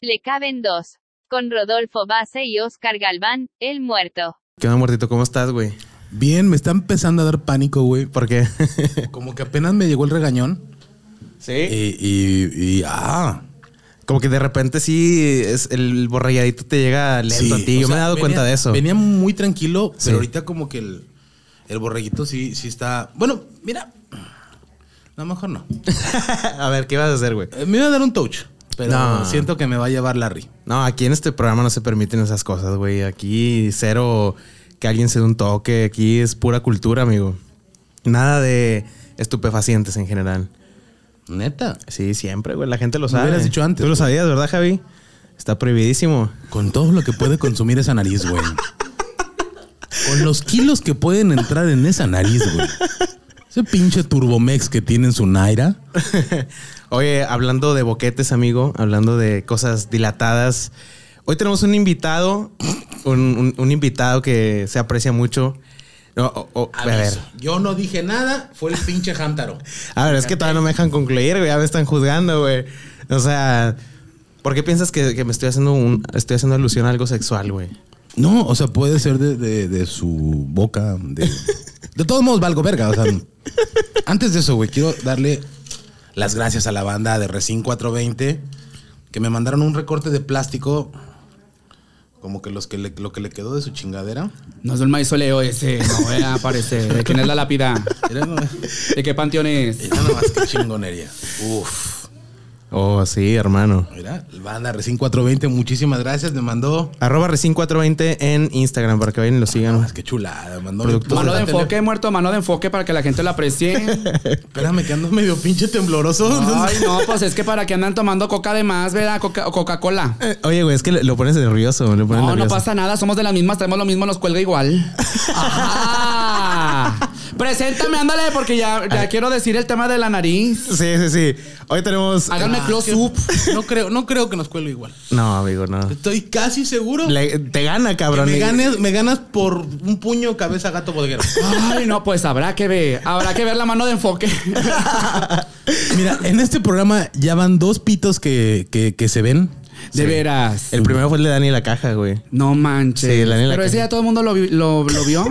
Le caben dos. Con Rodolfo Base y Oscar Galván, el muerto. ¿Qué onda, muertito? ¿Cómo estás, güey? Bien, me está empezando a dar pánico, güey. ¿Por qué? Como que apenas me llegó el regañón. Sí. Y, y, ah. Como que de repente sí, es el borrayadito te llega lento a ti. Yo me he dado cuenta de eso. Venía muy tranquilo, pero ahorita como que el, el sí, sí está. Bueno, mira. A lo mejor no. a ver, ¿qué vas a hacer, güey? Eh, me iba a dar un touch. Pero siento que me va a llevar Larry. No, aquí en este programa no se permiten esas cosas, güey. Aquí cero que alguien se dé un toque. Aquí es pura cultura, amigo. Nada de estupefacientes en general. Neta. Sí, siempre, güey. La gente lo sabe. dicho antes. Tú lo sabías, ¿verdad, Javi? Está prohibidísimo. Con todo lo que puede consumir esa nariz, güey. Con los kilos que pueden entrar en esa nariz, güey. Ese pinche turbomex que tiene en su Naira. Oye, hablando de boquetes, amigo, hablando de cosas dilatadas. Hoy tenemos un invitado, un, invitado que se aprecia mucho. a, ver. Yo no dije nada, fue el pinche Jántaro. a ver, es que todavía no me dejan concluir, güey. Ya me están juzgando, güey. O sea, ¿por qué piensas que, me estoy haciendo un, estoy haciendo alusión a algo sexual, güey? No, o sea, puede ser de, su boca. De, de todos modos, valgo verga. O antes de eso, güey, quiero darle las gracias a la banda de Resin 420, que me mandaron un recorte de plástico como que, los que lo que le quedó de su chingadera. No es el maízoleo ese, no a aparecer. ¿De quién es la lápida? ¿De qué panteón es? Nada más que chingonería. Uf. Oh, sí, hermano. Mira, banda Recin 420, muchísimas gracias. Me mandó. Arroba Recin 420 en Instagram para que vayan y lo ah, sigan. qué chulada. Mandó mano de, enfoque, muerto, mano de enfoque para que la gente lo aprecie. Espérame, que ando medio pinche tembloroso. Ay, no, pues es que para que andan tomando coca de más, ¿verdad? Coca-Cola. Eh, oye, güey, es que lo, pones nervioso. no, no pasa nada. Somos de las mismas, tenemos lo mismo, nos cuelga igual. Ajá. Preséntame, ándale, porque ya, quiero decir el tema de la nariz. Sí, sí, sí. Hoy tenemos. Ah, no creo, no creo que nos cuelo igual. No, amigo, no. Estoy casi seguro. te gana, cabrón. Me ganas, me ganas por un puño, cabeza, gato, bodeguero. Ay, no, pues habrá que ver. Habrá que ver la mano de enfoque. Mira, en este programa ya van dos pitos que, se ven. De veras. El primero fue el de Dani la caja, güey. No manches. Pero ese ya todo el mundo lo, lo- lo vio.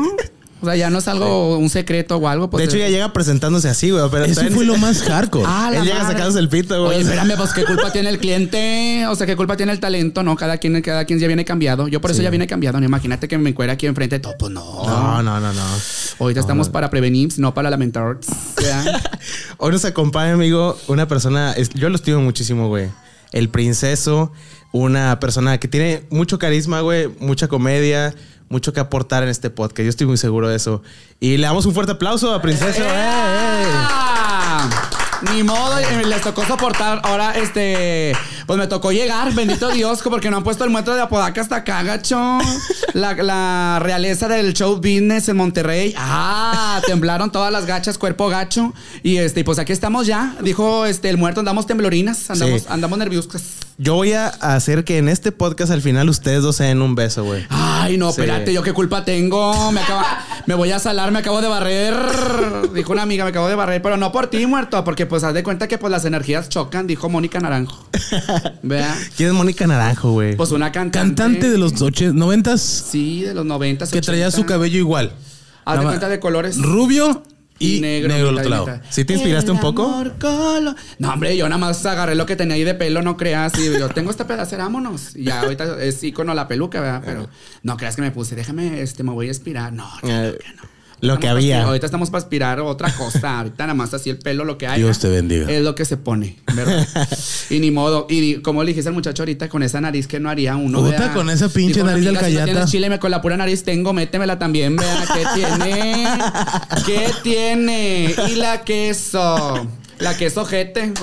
O sea, ya no es algo, un secreto o algo. Pues, de hecho, eh. ya llega presentándose así, güey. Pero Eso fue lo más hardcore. Ah, Él llega sacándose el pito, güey. Oye, espérame, vos, pues, qué culpa tiene el cliente. O sea, qué culpa tiene el talento, ¿no? Cada quien, cada quien ya viene cambiado. Yo por eso ya viene cambiado. No imagínate que me encuera aquí enfrente de todo. Pues no. No, no, no, no. Ahorita estamos para prevenir, no para lamentar. Hoy nos acompaña, amigo, una persona. Yo lo estimo muchísimo, güey. El princeso, una persona que tiene mucho carisma, güey, mucha comedia mucho que aportar en este podcast. Yo estoy muy seguro de eso. Y le damos un fuerte aplauso a Princesa. Ni modo, eh, les tocó soportar. Ahora, este, pues me tocó llegar, bendito Dios, porque no han puesto el muerto de Apodaca hasta acá, gacho. La, realeza del show business en Monterrey. Ah, temblaron todas las gachas, cuerpo gacho. Y este, pues aquí estamos ya. Dijo este el muerto, andamos temblorinas, andamos, nerviosas. Yo voy a hacer que en este podcast al final ustedes dos se den un beso, güey. Ay, no, espérate, yo qué culpa tengo. Me, me voy a salar, me acabo de barrer. Dijo una amiga, me acabo de barrer, pero no por ti, muerto, porque pues haz de cuenta que pues las energías chocan, dijo Mónica Naranjo. ¿Vea? ¿Quién es Mónica Naranjo, güey? Pues una cantante. Cantante de los 90 noventas? Sí, de los noventas Que traía su cabello igual. Haz de cuenta de colores. Rubio, y negro, negro otro lado. te inspiraste un poco? no, hombre, yo nada más agarré lo que tenía ahí de pelo, no creas. Y yo tengo este pedazo, vámonos. Y ya ahorita es icono la peluca, ¿verdad? Pero no creas que me puse, déjame, este, me voy a inspirar. No, eh, claro no. Lo que había. Ahorita estamos para aspirar otra cosa. Ahorita nada más así el pelo, lo que hay. Dios te bendiga. Es lo que se pone, ¿verdad? y ni modo. Y como le dijiste al muchacho ahorita, con esa nariz que no haría uno. con esa pinche nariz del callata. chile, con la pura nariz tengo, métemela también, vea. ¿Qué tiene? ¿Qué tiene? Y la queso. La que es ojete.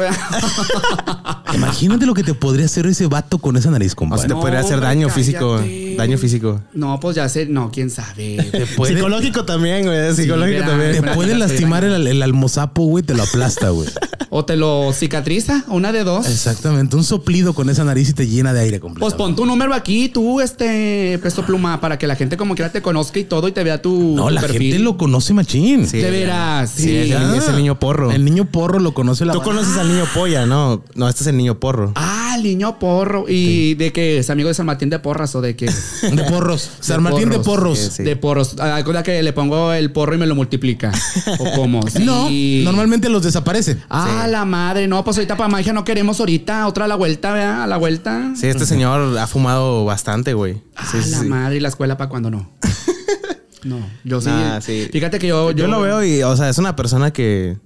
Imagínate lo que te podría hacer ese vato con esa nariz, compadre. O te podría hacer daño físico. Daño físico. No, pues ya sé. No, quién sabe. Psicológico también, güey. Psicológico también. Te puede, lastimar el, el, almozapo, güey. Te lo aplasta, güey. O te lo cicatriza. Una de dos. Exactamente. Un soplido con esa nariz y te llena de aire completo Pues pon tu número aquí, tú, este, peso pluma, para que la gente como quiera te conozca y todo y te vea tu. No, la gente lo conoce, machín. Sí, te verás. Sí, es niño ah, porro. El niño porro conoce Tú conoces al niño polla, ¿no? No, este es el niño porro. Ah, el niño porro. Y de qué? es amigo de San Martín de Porras o de qué? De porros. San Martín de porros. De porros. Hay ah, que le pongo el porro y me lo multiplica. O como. No, normalmente los desaparece. Ah, la madre. No, pues ahorita para magia no queremos ahorita. Otra a la vuelta, ¿verdad? A la vuelta. Sí, este señor ha fumado bastante, güey. Ah, la madre. ¿Y la escuela para cuando no? no, yo sí. Fíjate que yo. Yo lo veo y, o sea, es una persona que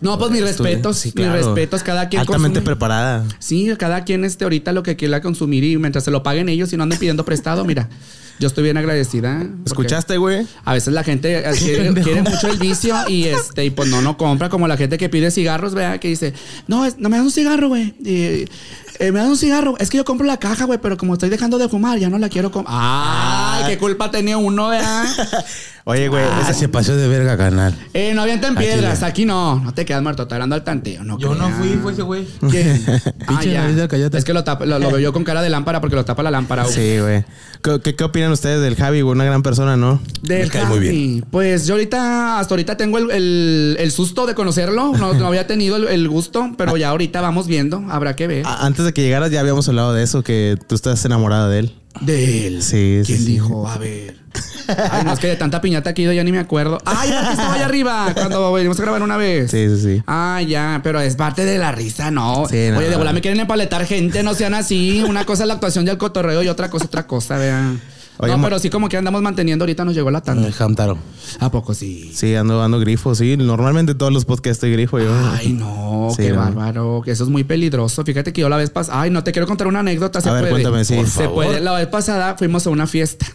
no, pues mis respetos, sí, mis respetos, cada quien. Altamente preparada. Sí, cada quien este ahorita lo que quiera consumir y mientras se lo paguen ellos y no anden pidiendo prestado, mira. Yo estoy bien agradecida. ¿eh? ¿Escuchaste, güey? A veces la gente eh, quiere, mucho el vicio y este y pues no no compra como la gente que pide cigarros, vea, que dice, "No, no me das un cigarro, güey." Eh, me das un cigarro. Es que yo compro la caja, güey, pero como estoy dejando de fumar, ya no la quiero comprar. Ay, qué ah. culpa tenía uno, ¿verdad? Oye, güey, ese se pasó de verga canal. Eh, no avientan piedras. Aquí no. No te quedas muerto, talando al tanteo. No Yo no fui, fue ese güey. Ah, es que lo, veo con cara de lámpara porque lo tapa la lámpara. Sí, güey. ¿Qué, opinan ustedes del Javi, güey? Una gran persona, ¿no? Del Me muy bien. Pues yo ahorita, hasta ahorita tengo el, susto de conocerlo. No, había tenido el, gusto, pero ya ahorita vamos viendo. Habrá que ver. Antes de que llegaras ya habíamos hablado de eso, que tú estás enamorada de él. De él. Sí, ¿Quién dijo? A ver. Ay, no, es que de tanta piñata que he ido ya ni me acuerdo. Ay, estaba allá arriba cuando venimos a grabar una vez. Sí, sí, sí. Ah, ya, pero es parte de la risa, ¿no? Sí, Oye, de bola me quieren empaletar gente, no sean así. Una cosa es la actuación del cotorreo y otra cosa, otra cosa, vean no, pero sí como que andamos manteniendo. Ahorita nos llegó la tanda. Eh, Hamtaro. ¿A poco sí? Sí, ando, dando grifo, sí. Normalmente todos los podcasts estoy grifo yo. Ay, no, qué bárbaro. Que eso es muy peligroso. Fíjate que yo la vez pasada... Ay, no, te quiero contar una anécdota. ¿se a ver, puede? cuéntame, sí. se puede. La vez pasada fuimos a una fiesta.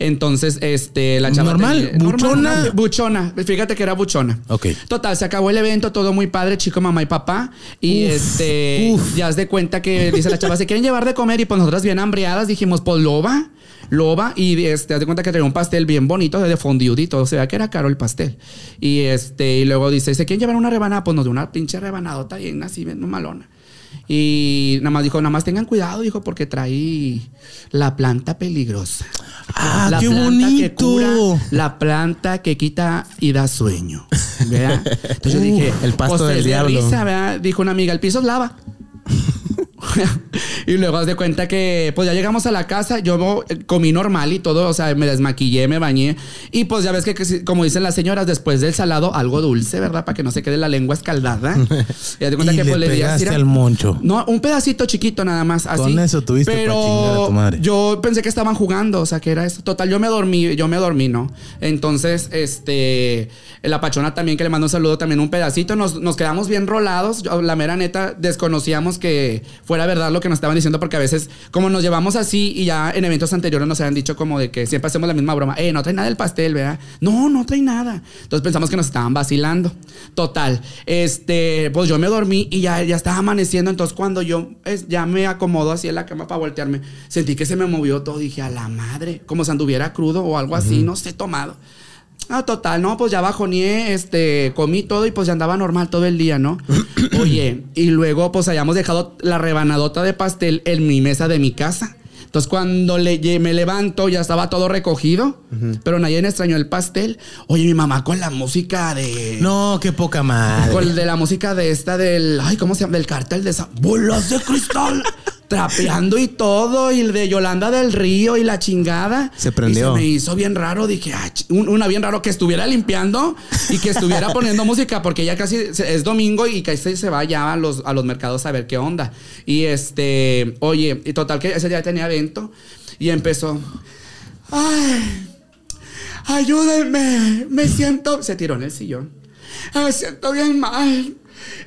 Entonces, este, la chava. Normal, buchona. buchona. Fíjate que era buchona. Ok. Total, se acabó el evento, todo muy padre, chico, mamá y papá. Y este, uf. ya has de cuenta que dice la chava, se quieren llevar de comer. Y pues nosotras bien hambriadas dijimos, pues loba loba y este, haz de cuenta que tenía un pastel bien bonito de fondiudito, o sea que era caro el pastel. Y este, y luego dice, ¿se quieren llevar una rebanada? Pues nos dio una pinche rebanadota bien así, bien malona. Y nada más dijo, nada más tengan cuidado, dijo, porque trae la planta peligrosa. Ah, la qué planta bonito. Que cura, la planta que quita y da sueño. ¿verdad? Entonces yo dije, uh, el pasto pues, del diablo. dijo una amiga, el piso es lava. y luego haz de cuenta que, pues ya llegamos a la casa, yo comí normal y todo, o sea, me desmaquillé, me bañé. Y pues ya ves que, como dicen las señoras, después del salado, algo dulce, ¿verdad? Para que no se quede la lengua escaldada. y haz de cuenta que le pues le, moncho. No, un pedacito chiquito nada más, así. Con eso tuviste para chingar a tu madre. Yo pensé que estaban jugando, o sea, que era eso. Total, yo me dormí, yo me dormí, ¿no? Entonces, este, la pachona también, que le mando un saludo también, un pedacito. Nos, quedamos bien rolados. la mera neta, desconocíamos que fue era verdad lo que nos estaban diciendo, porque a veces, como nos llevamos así y ya en eventos anteriores nos habían dicho como de que siempre hacemos la misma broma, eh, no trae nada del pastel, ¿verdad? No, no trae nada. Entonces pensamos que nos estaban vacilando. Total, este, pues yo me dormí y ya, estaba amaneciendo, entonces cuando yo ya me acomodo así en la cama para voltearme, sentí que se me movió todo, dije, a la madre, como si anduviera crudo o algo así, no sé, tomado. Ah, total, no, pues ya bajoné, este, comí todo y pues ya andaba normal todo el día, ¿no? Oye, y luego pues hayamos dejado la rebanadota de pastel en mi mesa de mi casa. Entonces cuando le, me levanto ya estaba todo recogido, pero nadie extrañó el pastel. Oye, mi mamá con la música de... No, qué poca madre. Con de la música de esta del... Ay, ¿cómo se llama? Del cartel de esa... Bolas de cristal. trapeando y todo, y el de Yolanda del Río y la chingada. Se prendió. me hizo bien raro, dije, ah, una bien raro que estuviera limpiando y que estuviera poniendo música, porque ya casi es domingo y casi este se va ya a los, a los mercados a ver qué onda. Y este, oye, y total que ese día tenía evento y empezó, ay, ayúdenme, me siento, se tiró en el sillón, ah, me siento bien mal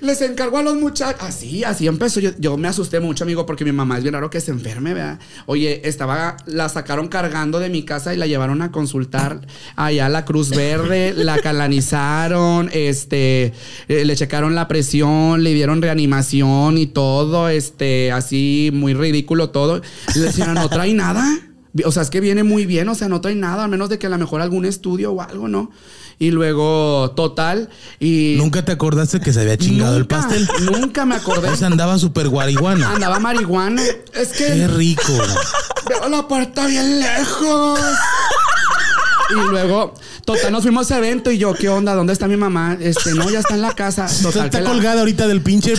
les encargó a los muchachos. Así, así empezó. Yo, me asusté mucho, amigo, porque mi mamá es bien raro que se enferme, ¿verdad? Oye, estaba, la sacaron cargando de mi casa y la llevaron a consultar allá a la Cruz Verde, la calanizaron, este, eh, le checaron la presión, le dieron reanimación y todo, este, así muy ridículo todo. Le decían, no trae nada. O sea, es que viene muy bien, o sea, no trae nada, a menos de que a lo mejor algún estudio o algo, ¿no? y luego total. Y ¿Nunca te acordaste que se había chingado el pastel? Nunca me acordé. Entonces andaba súper guariguana. Andaba marihuana. Es que. Qué rico. Veo la puerta bien lejos. Y luego, total, nos fuimos a evento y yo, ¿qué onda? ¿Dónde está mi mamá? Este, no, ya está en la casa. Total, está colgada ahorita del pinche.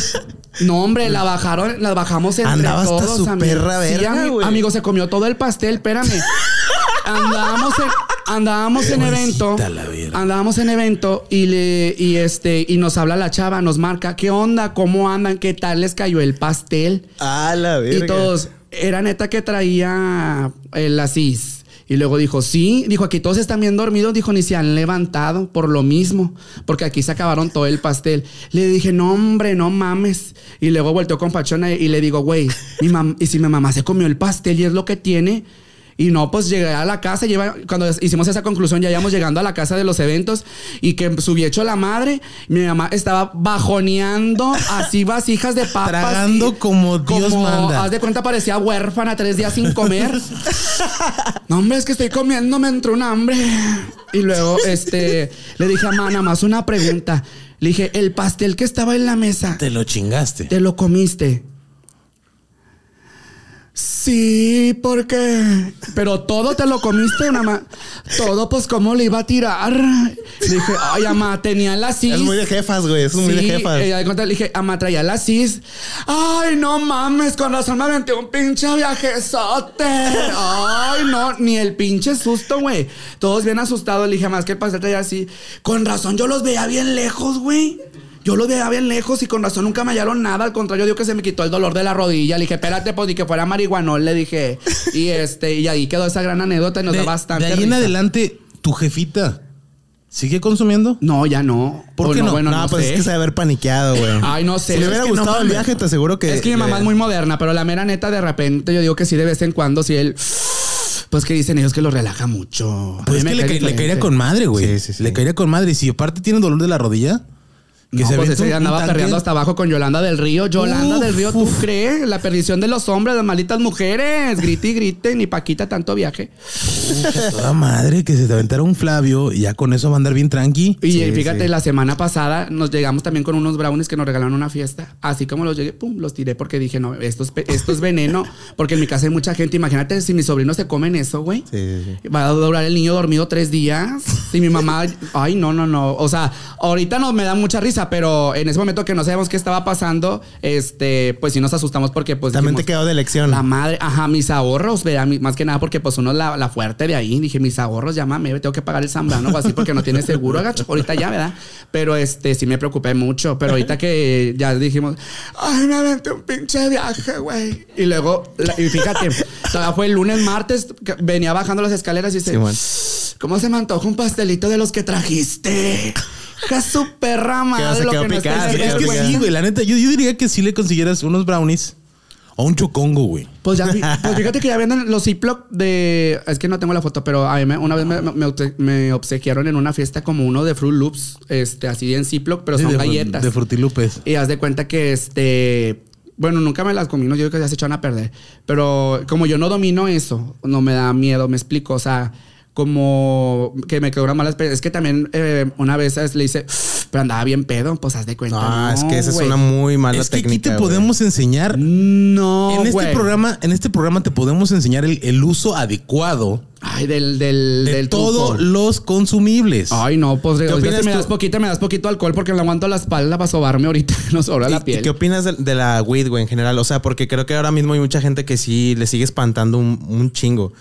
No, hombre, la bajaron, la bajamos entre Andaba todos. Hasta su amigo. perra verga, sí, amigo, se comió todo el pastel, espérame. Andábamos en andábamos en evento. Andábamos en evento y le y este y nos habla la chava, nos marca, "¿Qué onda? ¿Cómo andan? ¿Qué tal les cayó el pastel?" Ah, la verga. Y todos era neta que traía el eh, asís. Y luego dijo, sí, dijo, aquí todos están bien dormidos, dijo, ni se han levantado por lo mismo, porque aquí se acabaron todo el pastel. Le dije, no, hombre, no mames. Y luego volteó con Pachona y le digo, güey, y si mi mamá se comió el pastel y es lo que tiene, y no, pues llegué a la casa, cuando hicimos esa conclusión ya íbamos llegando a la casa de los eventos y que subí hecho la madre, mi mamá estaba bajoneando así vasijas de papas. Tragando como Dios Haz de cuenta parecía huérfana tres días sin comer. no, hombre, es que estoy comiéndome me entró un hambre. Y luego, este, le dije a mamá, nada más una pregunta. Le dije, el pastel que estaba en la mesa. Te lo chingaste. Te lo comiste. Sí, porque. Pero todo te lo comiste, mamá. Todo, pues, ¿cómo le iba a tirar? Le dije, ay, mamá, tenía la cis. Es muy de jefas, güey. Es muy de jefas. de le dije, mamá, traía la cis. Ay, no mames, con razón me aventé un pinche viajesote Ay, no, ni el pinche susto, güey. Todos bien asustados. Le dije, más ¿qué pasa? traía así. Con razón, yo los veía bien lejos, güey. Yo lo veía bien lejos y con razón nunca me hallaron nada. Al contrario, yo digo que se me quitó el dolor de la rodilla. Le dije, espérate, pues ni que fuera marihuanol, le dije. Y este, y ahí quedó esa gran anécdota y nos da bastante. De ahí en adelante, tu jefita. ¿Sigue consumiendo? No, ya no. ¿Por no? no? pues es que se debe haber paniqueado, güey. Ay, no sé. Si le hubiera gustado el viaje, te aseguro que. Es que mi mamá es muy moderna, pero la mera neta, de repente, yo digo que sí, de vez en cuando, si él. Pues que dicen ellos que lo relaja mucho. Pues es que le, caería con madre, güey. Sí, sí, sí. Le caería con madre. Y si aparte tiene dolor de la rodilla, que no, pues ese andaba perreando hasta abajo con Yolanda del Río. Yolanda del Río, ¿tú crees? La perdición de los hombres, las malitas mujeres. Grite y grite, ni Paquita tanto viaje. toda madre, que se te aventara un Flavio y ya con eso va a andar bien tranqui. Y fíjate, la semana pasada nos llegamos también con unos brownies que nos regalaron una fiesta. Así como los llegué, pum, los tiré porque dije, no, esto es, veneno. Porque en mi casa hay mucha gente. Imagínate si mis sobrinos se comen eso, güey. va a durar el niño dormido tres días. Y mi mamá, ay, no, no, no. O sea, ahorita no me da mucha risa pero en ese momento que no sabemos qué estaba pasando, este, pues sí nos asustamos porque pues... También te quedó de elección. La madre, ajá, mis ahorros, más que nada porque pues uno la, la fuerte de ahí, dije, mis ahorros, ya me tengo que pagar el zambrano o así porque no tiene seguro, agacho, ahorita ya, ¿verdad? Pero este, sí me preocupé mucho, pero ahorita que ya dijimos, ay, me aventé un pinche viaje, güey. Y luego, y fíjate, fue el lunes, martes, venía bajando las escaleras y dice, ¿cómo se me antoja un pastelito de los que trajiste? es su perra lo Que nos es, es que sí, güey. La neta, yo, diría que si sí le consiguieras unos brownies. O un chocongo, güey. Pues ya, pues fíjate que ya venden los Ziploc de. Es que no tengo la foto, pero a mí una vez me, obsequiaron en una fiesta como uno de Fruit Loops, este, así en Ziploc, pero son galletas. De Frutilupes. Y haz de cuenta que este. Bueno, nunca me las comí, no, yo creo que ya se echaron a perder. Pero como yo no domino eso, no me da miedo, me explico. O sea, como que me quedó una mala experiencia. Es que también eh, una vez le hice, pero andaba bien pedo, pues haz de cuenta. Ah, es que esa suena muy mala es que Aquí te podemos enseñar. No. En este programa, en este programa te podemos enseñar el, uso adecuado. del, del, de todos los consumibles. Ay, no, pues me das poquito, me das poquito alcohol porque me aguanto la espalda para sobarme ahorita, no sobra la piel. ¿Qué opinas de, la weed, en general? O sea, porque creo que ahora mismo hay mucha gente que sí le sigue espantando un, un chingo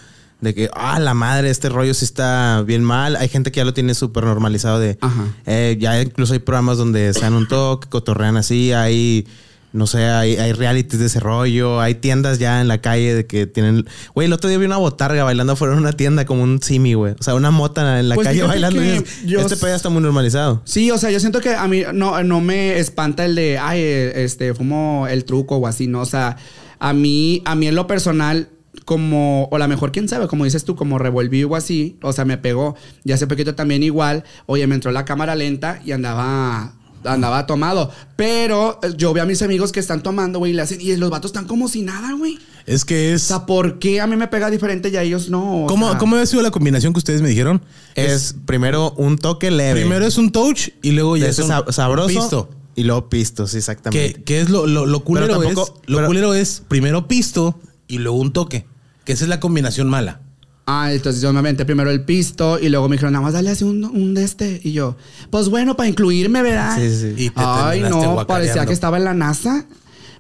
de que, ah, la madre, este rollo sí está bien mal. Hay gente que ya lo tiene súper normalizado de, eh, ya incluso hay programas donde se dan un toque, cotorrean así, hay, no sé, hay, hay realities de ese rollo, hay tiendas ya en la calle de que tienen, güey, el otro día vi una botarga bailando afuera en una tienda como un simi, güey, o sea, una mota en la pues calle bailando. este está muy normalizado. Sí, o sea, yo siento que a mí no, no me espanta el de, ay, este, fumo el truco o así, no, o sea, a mí, a mí en lo personal como, o la mejor, quién sabe, como dices tú, como revolví o así, o sea, me pegó. Ya hace poquito también igual, oye, me entró la cámara lenta y andaba andaba tomado. Pero eh, yo veo a mis amigos que están tomando, güey, y le hacen, y los vatos están como si nada, güey. Es que es. O sea, ¿por qué a mí me pega diferente y a ellos no? ¿Cómo, ¿Cómo, ha sido la combinación que ustedes me dijeron? Es, primero un toque leve. Primero es un touch y luego ya es, un, sabroso. Y luego pistos, exactamente. ¿Qué es lo, lo, culero es. Lo culero es primero pisto y luego un toque. Que esa es la combinación mala. Ah, entonces yo me aventé primero el pisto y luego me dijeron, nada más dale así un, de este. Y yo, pues bueno, para incluirme, ¿verdad? Sí, sí. Ay, no, parecía que estaba en la NASA.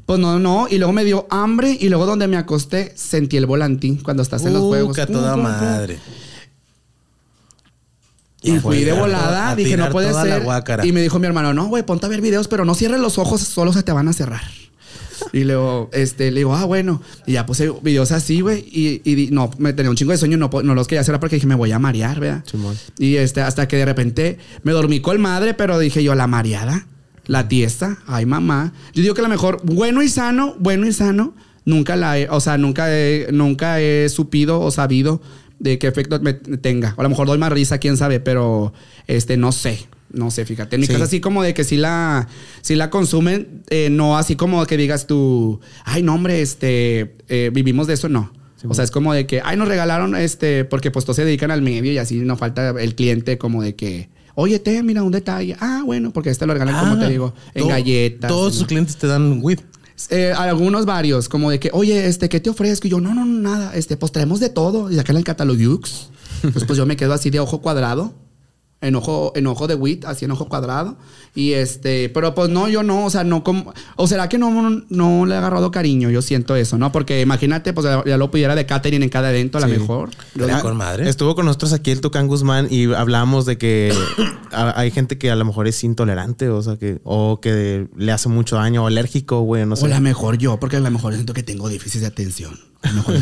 Pues no, no. Y luego me dio hambre y luego donde me acosté sentí el volantín cuando estás en los juegos. toda madre. Y fui de volada, dije, no puede ser. Y me dijo mi hermano, no, güey, ponte a ver videos, pero no cierres los ojos, solo se te van a cerrar. Y luego, este, le digo, ah, bueno. Y ya puse videos así, güey. Y, y, no, me tenía un chingo de sueño, no, los quería hacer porque dije, me voy a marear, ¿verdad? Y este, hasta que de repente me dormí con el madre, pero dije yo, la mareada, la tiesta, ay, mamá. Yo digo que a lo mejor, bueno y sano, bueno y sano, nunca la he, o sea, nunca he, nunca he supido o sabido de qué efecto me tenga. O a lo mejor doy más risa, quién sabe, pero este, no sé. No sé, fíjate. ni así como de que si la, si la consumen, eh, no así como que digas tú, ay, no, hombre, este, eh, vivimos de eso, no. o sea, es como de que, ay, nos regalaron, este, porque pues todos se dedican al medio y así no falta el cliente como de que, oye, te, mira, un detalle. Ah, bueno, porque este lo regalan, como te ah, digo, en galletas. Todos sus clientes te dan un whip. Eh, algunos varios, como de que, oye, este, ¿qué te ofrezco? Y yo, no, no, nada, este, pues traemos de todo. Y acá en el catalogux, pues, pues yo me quedo así de ojo cuadrado en ojo, de wit, así en ojo cuadrado. Y este, pero pues no, yo no, o sea, no como, o será que no, no le ha agarrado cariño, yo siento eso, ¿no? Porque imagínate, pues ya lo pudiera de catering en cada evento, a lo mejor. madre. Estuvo con nosotros aquí el Tucán Guzmán y hablamos de que hay gente que a lo mejor es intolerante, o sea, que, o que le hace mucho daño, o alérgico, güey, no sé. O a lo mejor yo, porque a lo mejor siento que tengo déficit de atención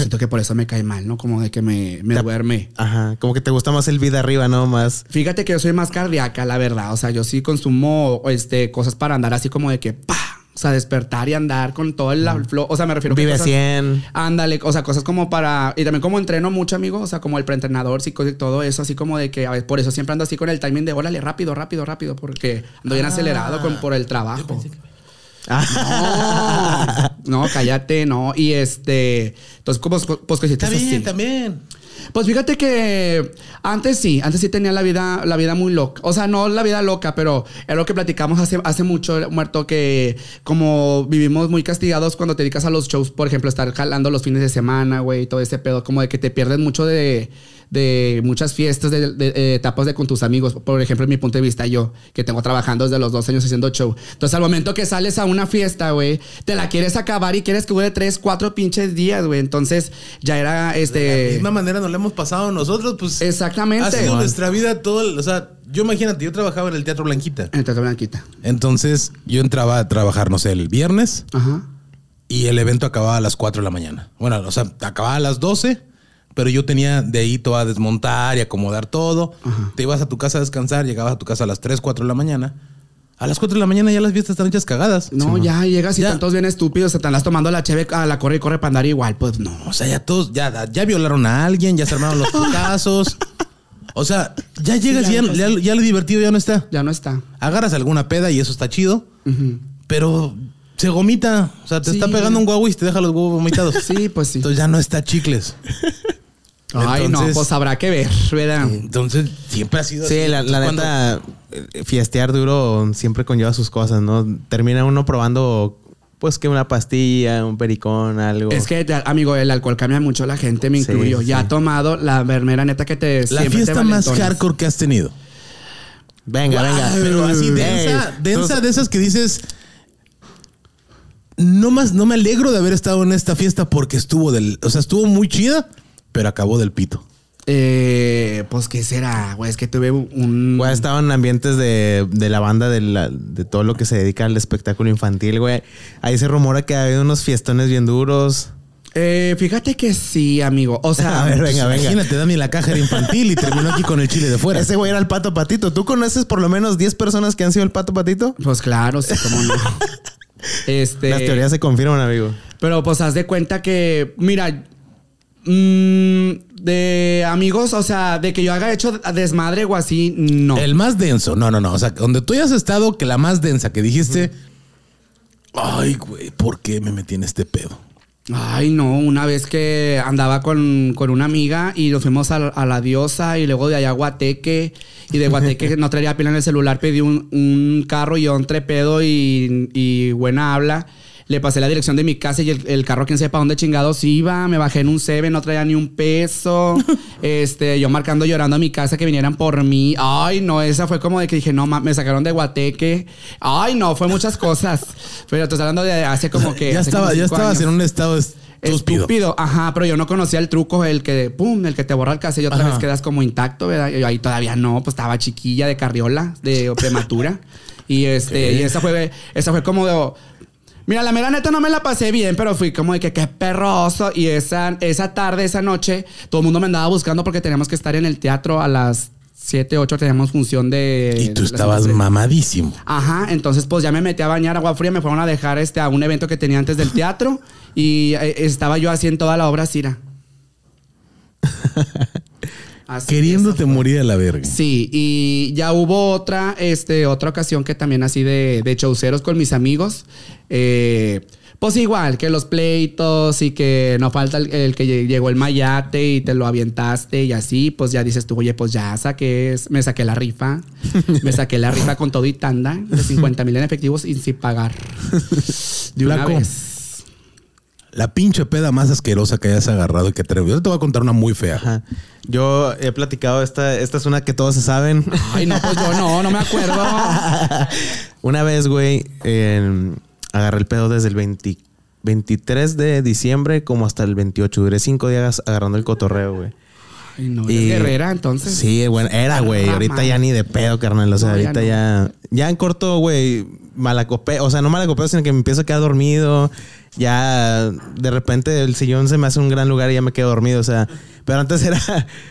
no que por eso me cae mal, ¿no? Como de que me, me duerme. Ajá, como que te gusta más el vida arriba, ¿no? Más. Fíjate que yo soy más cardíaca, la verdad. O sea, yo sí consumo este, cosas para andar así como de que ¡pa! O sea, despertar y andar con todo el flor O sea, me refiero Vive a. Vive 100. Ándale, o sea, cosas como para. Y también como entreno mucho, amigo. O sea, como el preentrenador, psico y todo eso, así como de que. A ver, por eso siempre ando así con el timing de órale, rápido, rápido, rápido, porque ando bien ah. acelerado con, por el trabajo. No, cállate, no. Y este, entonces, pues pues, cositas también. Pues fíjate que antes sí, antes sí tenía la vida, la vida muy loca. O sea, no la vida loca, pero es lo que platicamos hace, hace mucho, muerto, que como vivimos muy castigados cuando te dedicas a los shows, por ejemplo, estar jalando los fines de semana, güey, todo ese pedo, como de que te pierdes mucho de de muchas fiestas, de, eh, etapas de con tus amigos. Por ejemplo, en mi punto de vista, yo, que tengo trabajando desde los dos años haciendo show. Entonces, al momento que sales a una fiesta, güey, te la quieres acabar y quieres que dure tres, cuatro pinches días, güey. Entonces, ya era este. De la misma manera nos la hemos pasado nosotros, pues. Exactamente. Ha sido nuestra vida todo, o sea. Yo imagínate, yo trabajaba en el Teatro Blanquita. En el Teatro Blanquita. Entonces, yo entraba a trabajar, no sé, el viernes. Ajá. Y el evento acababa a las 4 de la mañana. Bueno, o sea, acababa a las 12 pero yo tenía de ahí todo a desmontar y acomodar todo. Te ibas a tu casa a descansar, llegabas a tu casa a las 3, 4 de la mañana. A las 4 de la mañana ya las fiestas están hechas cagadas. No, ya llegas y todos bien estúpidos, se están las tomando la cheve a ah, la corre y corre para igual. Pues no, o sea, ya todos, ya, ya violaron a alguien, ya se armaron los putazos. O sea, ya llegas ya, y ya, lo divertido ya no está. Ya no está. Agarras alguna peda y eso está chido, pero se gomita. O sea, te está pegando un guau y te deja los huevos vomitados. Sí, pues sí. Entonces ya no está chicles. Ay, no, pues habrá que ver, ¿verdad? Entonces, siempre ha sido así. la, la cuando... Eh, fiestear duro siempre conlleva sus cosas, ¿no? Termina uno probando pues que una pastilla, un pericón, algo. Es que, amigo, el alcohol cambia mucho a la gente, me incluyo. ya ha tomado la vermera neta que te... La fiesta más hardcore que has tenido. Venga, venga. Pero así densa, densa de esas que dices... No, más, no me alegro de haber estado en esta fiesta porque estuvo del... O sea, estuvo muy chida pero acabó del pito. Eh, pues, ¿qué será? Güey, es que tuve un. Güey, estaban en ambientes de, de la banda, de, la, de, todo lo que se dedica al espectáculo infantil, güey. Ahí se rumora que ha habido unos fiestones bien duros. Eh, fíjate que sí, amigo. O sea, a ver, venga, venga. Imagínate, dame la caja de infantil y termino aquí con el chile de fuera. Ese güey era el pato patito. ¿Tú conoces por lo menos 10 personas que han sido el pato patito? Pues claro, sí, cómo no. este... Las teorías se confirman, amigo. Pero pues haz de cuenta que, mira, Mm, de amigos, o sea, de que yo haga hecho desmadre o así, no. El más denso, no, no, no. O sea, donde tú hayas estado, que la más densa, que dijiste, ay, güey, ¿por qué me metí en este pedo? Ay, no, una vez que andaba con, una amiga y nos fuimos a, la diosa y luego de allá a y de Guateque no traía pila en el celular, pedí un, carro y un trepedo y, y buena habla le pasé la dirección de mi casa y el, carro, quién sepa dónde chingados iba. Me bajé en un Seven, no traía ni un peso. este, yo marcando llorando a mi casa que vinieran por mí. Ay, no, esa fue como de que dije, no, me sacaron de Guateque. Ay, no, fue muchas cosas. Pero te estoy hablando de hace como que. Ya estaba, estabas en un estado. Estúpido. estúpido. Ajá, pero yo no conocía el truco, el que, pum, el que te borra el caso y otra vez quedas como intacto, ¿verdad? ahí todavía no, pues estaba chiquilla de carriola, de prematura. y este, y esa fue, esa fue como de, Mira, la mera neta no me la pasé bien, pero fui como de que qué perroso. Y esa, esa tarde, esa noche, todo el mundo me andaba buscando porque teníamos que estar en el teatro a las 7, 8 teníamos función de. Y tú estabas mamadísimo. Ajá, entonces pues ya me metí a bañar agua fría, me fueron a dejar este, a un evento que tenía antes del teatro y eh, estaba yo así en toda la obra Cira. Queriéndote morir a la verga. Sí, y ya hubo otra, este, otra ocasión que también así de, de chauceros con mis amigos. Eh, pues igual, que los pleitos y que no falta el, que llegó el mayate y te lo avientaste y así, pues ya dices tú, oye, pues ya saqué, me saqué la rifa, me saqué la rifa con todo y tanda de 50 mil en efectivos y sin pagar. De una vez. La pinche peda más asquerosa que hayas agarrado y que atrevido. Yo te voy a contar una muy fea. Yo he platicado esta, esta es una que todos se saben. Ay, no, pues yo no, no me acuerdo. una vez, güey, em, agarré el pedo desde el 23 de diciembre como hasta el 28. Duré cinco días agarrando el cotorreo, güey. Ay, no, y, guerrera entonces. Sí, bueno, era, güey. ahorita ya ni de pedo, carnal. O sea, ahorita ya, ya. en corto, güey, malacopeo. O sea, no malacopeo, sino que me empiezo a quedar dormido ya de repente el sillón se me hace un gran lugar y ya me quedo dormido. O sea, pero antes era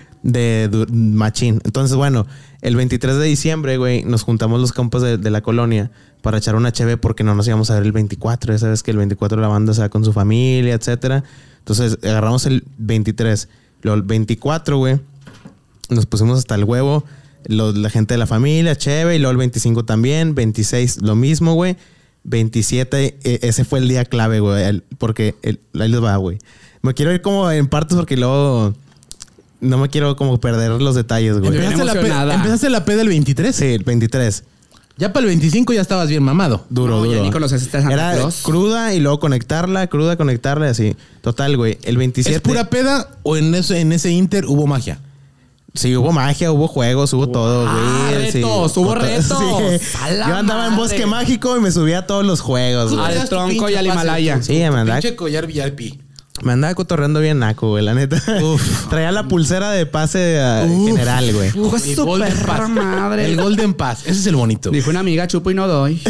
de machín. Entonces, bueno, el 23 de diciembre, güey, nos juntamos los campos de, la colonia para echar una cheve porque no nos íbamos a ver el 24. Ya sabes que el 24 la banda se con su familia, etcétera. Entonces, agarramos el 23. Luego el 24, güey, nos pusimos hasta el huevo. la gente de la familia, cheve. Y luego el 25 también. 26, lo mismo, güey. 27, e, ese fue el día clave, güey. Porque el, ahí les va, güey. Me quiero ir como en partes porque luego. No me quiero como perder los detalles, güey. Empezaste, la peda empezaste 23. Sí, el 23. Ya para el 25 ya estabas bien mamado. Duro, güey, duro. Ya Era cruda y luego conectarla, cruda, conectarla así. Total, güey. El 27. ¿Es pura peda o en ese, en ese inter hubo magia? Sí, hubo magia, hubo juegos, hubo, todo, güey. Retos, hubo retos. Yo andaba en Bosque Mágico y me subía a todos los juegos, güey. Al tronco y al Himalaya. Sí, me andaba. Me andaba cotorreando bien naco, güey, la neta. Traía la pulsera de pase eh, general, güey. Uf, el Golden El Golden Pass. Ese es el bonito. Dijo una amiga, chupo y no doy.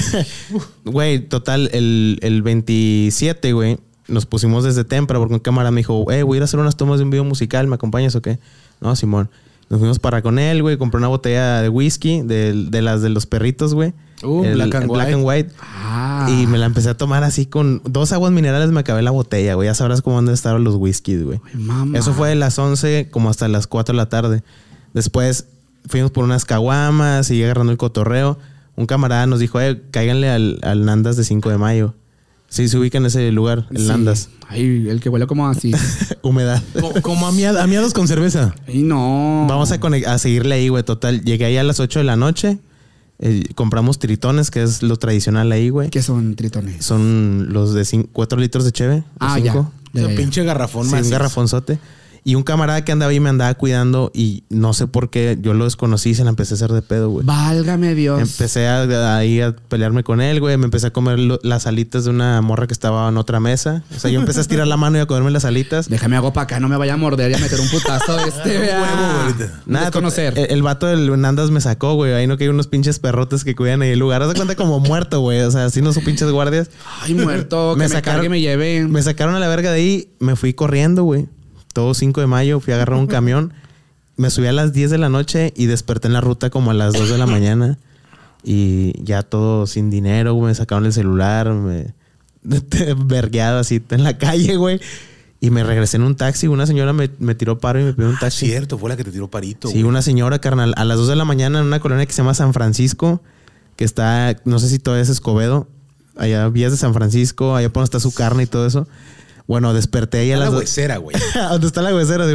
Güey, total, el, el 27, güey, nos pusimos desde temprano porque un cámara me dijo, eh, voy a ir a hacer unas tomas de un video musical, ¿me acompañas o qué? No, Simón. Nos fuimos para con él, güey. Compré una botella de whisky de, las de los perritos, güey. Uh, black, and white. Ah. Y me la empecé a tomar así con dos aguas minerales. Me acabé la botella, güey. Ya sabrás cómo han estar los whiskies, güey. Eso fue de las 11 como hasta las 4 de la tarde. Después fuimos por unas caguamas y agarrando el cotorreo. Un camarada nos dijo, eh, cáiganle al, al Nandas de 5 de mayo. Sí, se ubica en ese lugar, en Landas. Ay, el que huele como así. Humedad. como a, miados con cerveza. Ay, no. Vamos a, a seguirle ahí, güey. Total, llegué ahí a las 8 de la noche. Eh, compramos tritones, que es lo tradicional ahí, güey. ¿Qué son tritones? Son los de 4 litros de cheve. Ah, ya. O pinche garrafón, sí, más. un garrafonzote. Y un camarada que andaba ahí me andaba cuidando y no sé por qué, yo lo desconocí y se la empecé a hacer de pedo, güey. Válgame Dios. Empecé ahí a pelearme con él, güey. Me empecé a comer las alitas de una morra que estaba en otra mesa. O sea, yo empecé a estirar la mano y a comerme las alitas. Déjame hago para acá, no me vaya a morder y a meter un putazo de este, güey. Nada, conocer. El, vato del Nandas me sacó, güey. Ahí no que hay unos pinches perrotes que cuidan ahí el lugar. Haz de cuenta como muerto, güey. O sea, así no son pinches guardias. Ay, muerto. Que me, sacaron. me lleven. Me sacaron a la verga de ahí. Me fui corriendo, güey. 5 de mayo, fui a agarrar un camión, me subí a las 10 de la noche y desperté en la ruta como a las 2 de la mañana y ya todo sin dinero, me sacaron el celular, me vergueado así en la calle, güey. Y me regresé en un taxi. Una señora me, tiró paro y me pidió un ah, taxi. cierto, fue la que te tiró parito. Sí, una señora, carnal, a las 2 de la mañana en una colonia que se llama San Francisco, que está, no sé si todavía es Escobedo, allá vías de San Francisco, allá por donde está su carne y todo eso. Bueno, desperté ahí a las. La huesera, güey. ¿Dónde está la huesera?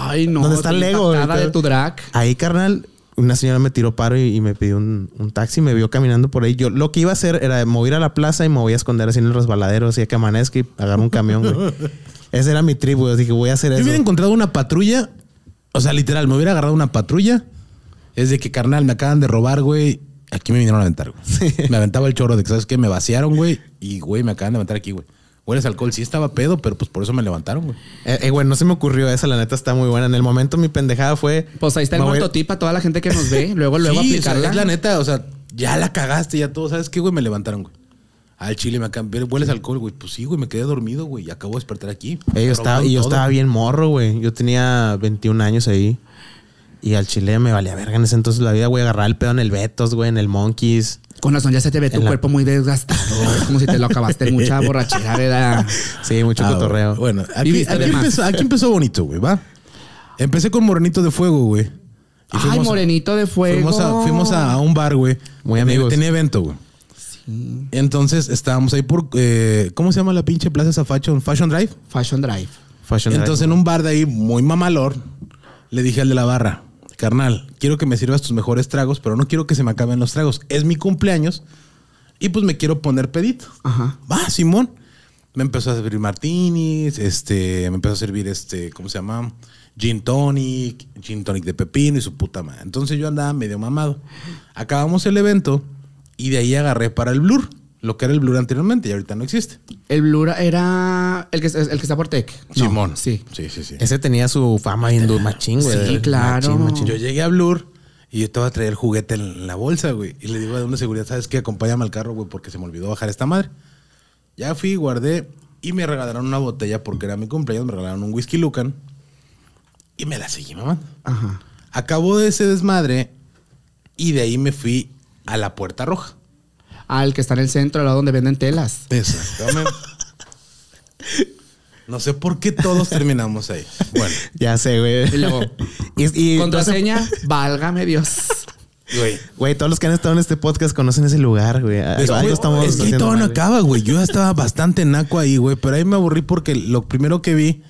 Ay, no. ¿Dónde está el Lego? de tu drag. Ahí, carnal, una señora me tiró paro y, me pidió un, un, taxi, me vio caminando por ahí. Yo lo que iba a hacer era mover a la plaza y me voy a esconder así en el resbaladero, así que amanezca y agarrar un camión, güey. Ese era mi trip, güey. Así que voy a hacer eso. Yo hubiera encontrado una patrulla, o sea, literal, me hubiera agarrado una patrulla. Es de que, carnal, me acaban de robar, güey. Aquí me vinieron a aventar, güey. Me aventaba el chorro de que, ¿sabes qué? Me vaciaron, güey. Y, güey, me acaban de aventar aquí, güey hueles alcohol. Sí estaba pedo, pero pues por eso me levantaron, güey. Eh, eh, güey, no se me ocurrió esa, la neta está muy buena. En el momento mi pendejada fue... Pues ahí está el mototipa, toda la gente que nos ve. Luego, luego sí, aplicarla. la neta, o sea, ya la cagaste, ya todo. ¿Sabes qué, güey? Me levantaron, güey. Al chile me cambié, hueles alcohol, güey. Pues sí, güey, me quedé dormido, güey. Y acabo de despertar aquí. Eh, estaba, y yo estaba bien morro, güey. Yo tenía 21 años ahí. Y al chile me valía verga en ese entonces la vida, güey. Agarrar el pedo en el Betos, güey, en el Monkeys. Bueno, son ya se te ve tu cuerpo muy desgastado. es como si te lo acabaste mucha borrachera, ¿verdad? Sí, mucho ah, cotorreo. Bueno, aquí, empezó, bonito, güey, ¿va? Empecé con Morenito de Fuego, güey. Ay, Morenito de Fuego. Fuimos a, fuimos a un bar, güey. Muy amigos. Tenía evento, güey. Sí. Entonces estábamos ahí por. Eh, ¿Cómo se llama la pinche plaza esa Fashion, Fashion Drive? Fashion Drive. Entonces en un bar de ahí muy mamalor, le dije al de la barra, carnal, quiero que me sirvas tus mejores tragos, pero no quiero que se me acaben los tragos. Es mi cumpleaños y pues me quiero poner pedito. Va, Simón. Me empezó a servir martinis, este, me empezó a servir este, ¿cómo se llama? Gin tonic, gin tonic de pepino y su puta madre. Entonces yo andaba medio mamado. Acabamos el evento y de ahí agarré para el blur lo que era el Blur anteriormente y ahorita no existe. El Blur era el que, el que está por Tech. Simón. sí. Sí, sí, sí. Ese tenía su fama hindú eh, machín, güey. Sí, claro. Yo llegué a Blur y yo estaba voy a traer el juguete en la bolsa, güey. Y le digo a una seguridad, ¿sabes qué? Acompáñame al carro, güey, porque se me olvidó bajar esta madre. Ya fui, guardé y me regalaron una botella porque era mi cumpleaños. Me regalaron un whisky Lucan y me la seguí, mamá. Acabó de ese desmadre y de ahí me fui a la Puerta Roja al que está en el centro, al lado donde venden telas. Exactamente. No sé por qué todos terminamos ahí. Bueno. Ya sé, güey. Y luego. contraseña, válgame Dios. Güey. Güey, todos los que han estado en este podcast conocen ese lugar, güey. Ah, es, que todo no acaba, güey. Yo estaba bastante naco ahí, güey. Pero ahí me aburrí porque lo primero que vi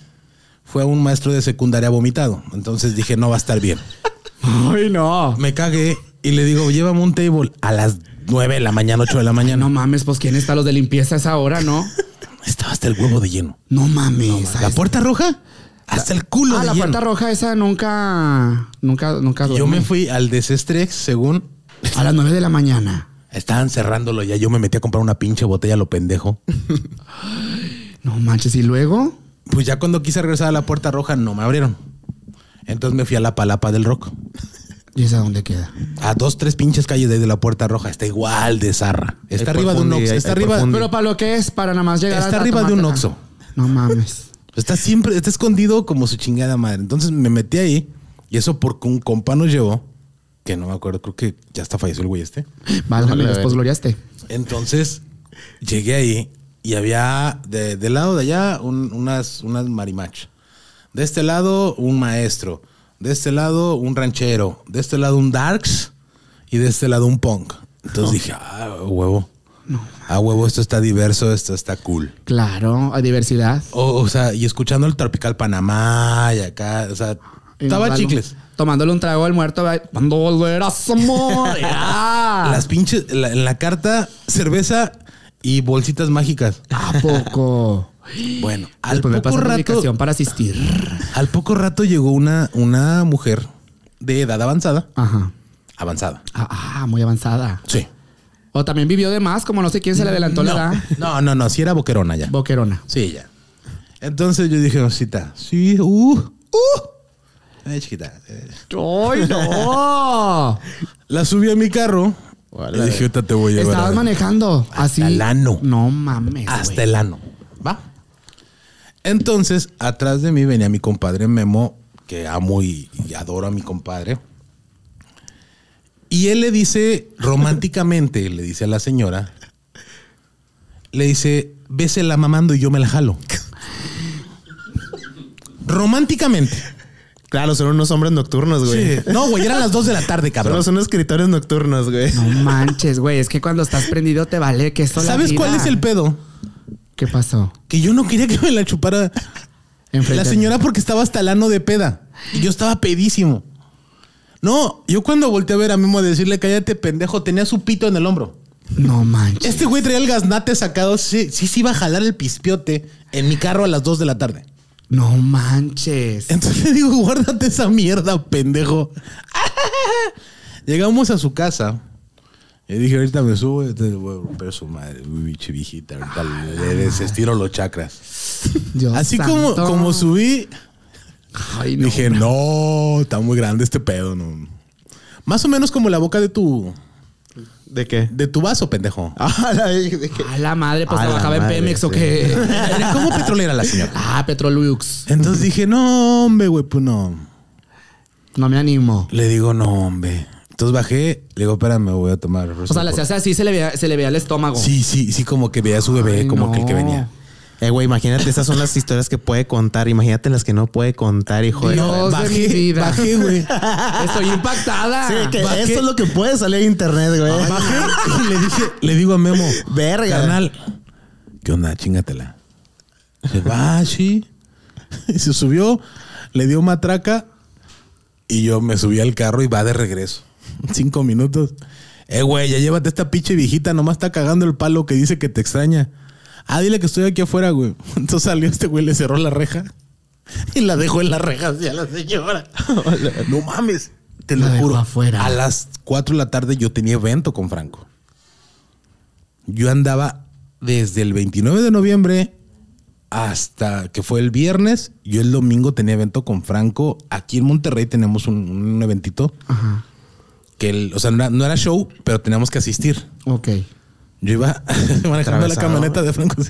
fue a un maestro de secundaria vomitado. Entonces dije, no va a estar bien. Ay, no. Me cagué y le digo, llévame un table a las 9 de la mañana, 8 de la mañana. No mames, pues ¿quién está los de limpieza a esa hora, no? Estaba hasta el huevo de lleno. No mames. ¿La puerta roja? Hasta el culo. Ah, la puerta roja esa nunca, nunca, nunca. Yo me fui al desestrex según. A las 9 de la mañana. Estaban cerrándolo ya. Yo me metí a comprar una pinche botella lo pendejo. no manches. ¿Y luego? Pues ya cuando quise regresar a la puerta roja, no me abrieron. Entonces me fui a la palapa del rock es a dónde queda. A dos, tres pinches calles de, la Puerta Roja. Está igual de zarra. Está arriba de un Oxxo. Pero para lo que es, para nada más llegar Está arriba de un oxo. No mames. Está siempre, está escondido como su chingada madre. Entonces me metí ahí y eso porque un compa nos llevó, que no me acuerdo, creo que ya está falleció el güey este. Vale, después pues, gloriaste. Entonces llegué ahí y había de, del lado de allá unas, unas marimach. De este lado, un maestro de este lado un ranchero, de este lado un darks y de este lado un punk. Entonces dije, ah, huevo. Ah, huevo, esto está diverso, esto está cool. Claro, a diversidad. O, sea, y escuchando el Tropical Panamá y acá, o sea, estaba chicles. Tomándole un trago al muerto, cuando volverás, amor. Las pinches, en la carta, cerveza y bolsitas mágicas. ¿A poco? Bueno, al pues poco rato para asistir. Al poco rato llegó una, una mujer de edad avanzada. Ajá. Avanzada. Ah, ah, muy avanzada. Sí. O también vivió de más, como no sé quién se le adelantó la edad. No, no, no, sí era boquerona ya. Boquerona. Sí, ya. Entonces yo dije, Rosita, sí, uh, uh. Eh, chiquita. Eh. no! la subí a mi carro. Y dije, te voy a llevar. Estabas manejando así. Hasta el ano. No mames. Hasta el ano. Entonces, atrás de mí venía mi compadre Memo, que amo y, adoro a mi compadre. Y él le dice románticamente, le dice a la señora, le dice, el mamando y yo me la jalo. románticamente. Claro, son unos hombres nocturnos, güey. No, güey, eran las dos de la tarde, cabrón. Son son escritores nocturnos, güey. No manches, güey. Es que cuando estás prendido te vale que esto ¿Sabes cuál es el pedo? ¿Qué pasó? Que yo no quería que me la chupara la señora porque estaba hasta el ano de peda. Y yo estaba pedísimo. No, yo cuando volteé a ver a Memo a decirle, cállate, pendejo, tenía su pito en el hombro. No manches. Este güey traía el gaznate sacado. Sí, sí, sí iba a jalar el pispiote en mi carro a las 2 de la tarde. No manches. Entonces le digo, guárdate esa mierda, pendejo. Llegamos a su casa. Y dije, ahorita me subo este, Pero su madre, biche viejita. Ahorita le desestiro los chakras. Así como, como subí, dije, no, está muy grande este pedo. No. Más o menos como la boca de tu. ¿De qué? De tu vaso, pendejo. Ah, a la madre, pues trabajaba en Pemex o qué. cómo petrolera la señora. Ah, Petrolux. Entonces dije, no, hombre, güey, pues no. No me animo. Le digo, no, hombre. Entonces bajé, le digo, me voy a tomar. O sea, se le, veía, se le veía el estómago. Sí, sí, sí, como que veía a su bebé, como que el que venía. Eh, güey, imagínate, esas son las historias que puede contar. Imagínate las que no puede contar, hijo de bajé, Bajé, güey. Estoy impactada. Sí, que esto es lo que puede salir a internet, güey. y le dije, le digo a Memo, verga. Carnal, ¿qué onda? Chingatela. Se va, sí. Y se subió, le dio matraca y yo me subí al carro y va de regreso cinco minutos. Eh, güey, ya llévate esta pinche viejita, nomás está cagando el palo que dice que te extraña. Ah, dile que estoy aquí afuera, güey. Entonces salió este güey, le cerró la reja y la dejó en la reja hacia la señora. no mames, te lo juro. A las cuatro de la tarde yo tenía evento con Franco. Yo andaba desde el 29 de noviembre hasta que fue el viernes. Yo el domingo tenía evento con Franco. Aquí en Monterrey tenemos un, un eventito. Ajá que el, o sea, no era, show, pero teníamos que asistir. Ok. Yo iba manejando la camioneta de Franco.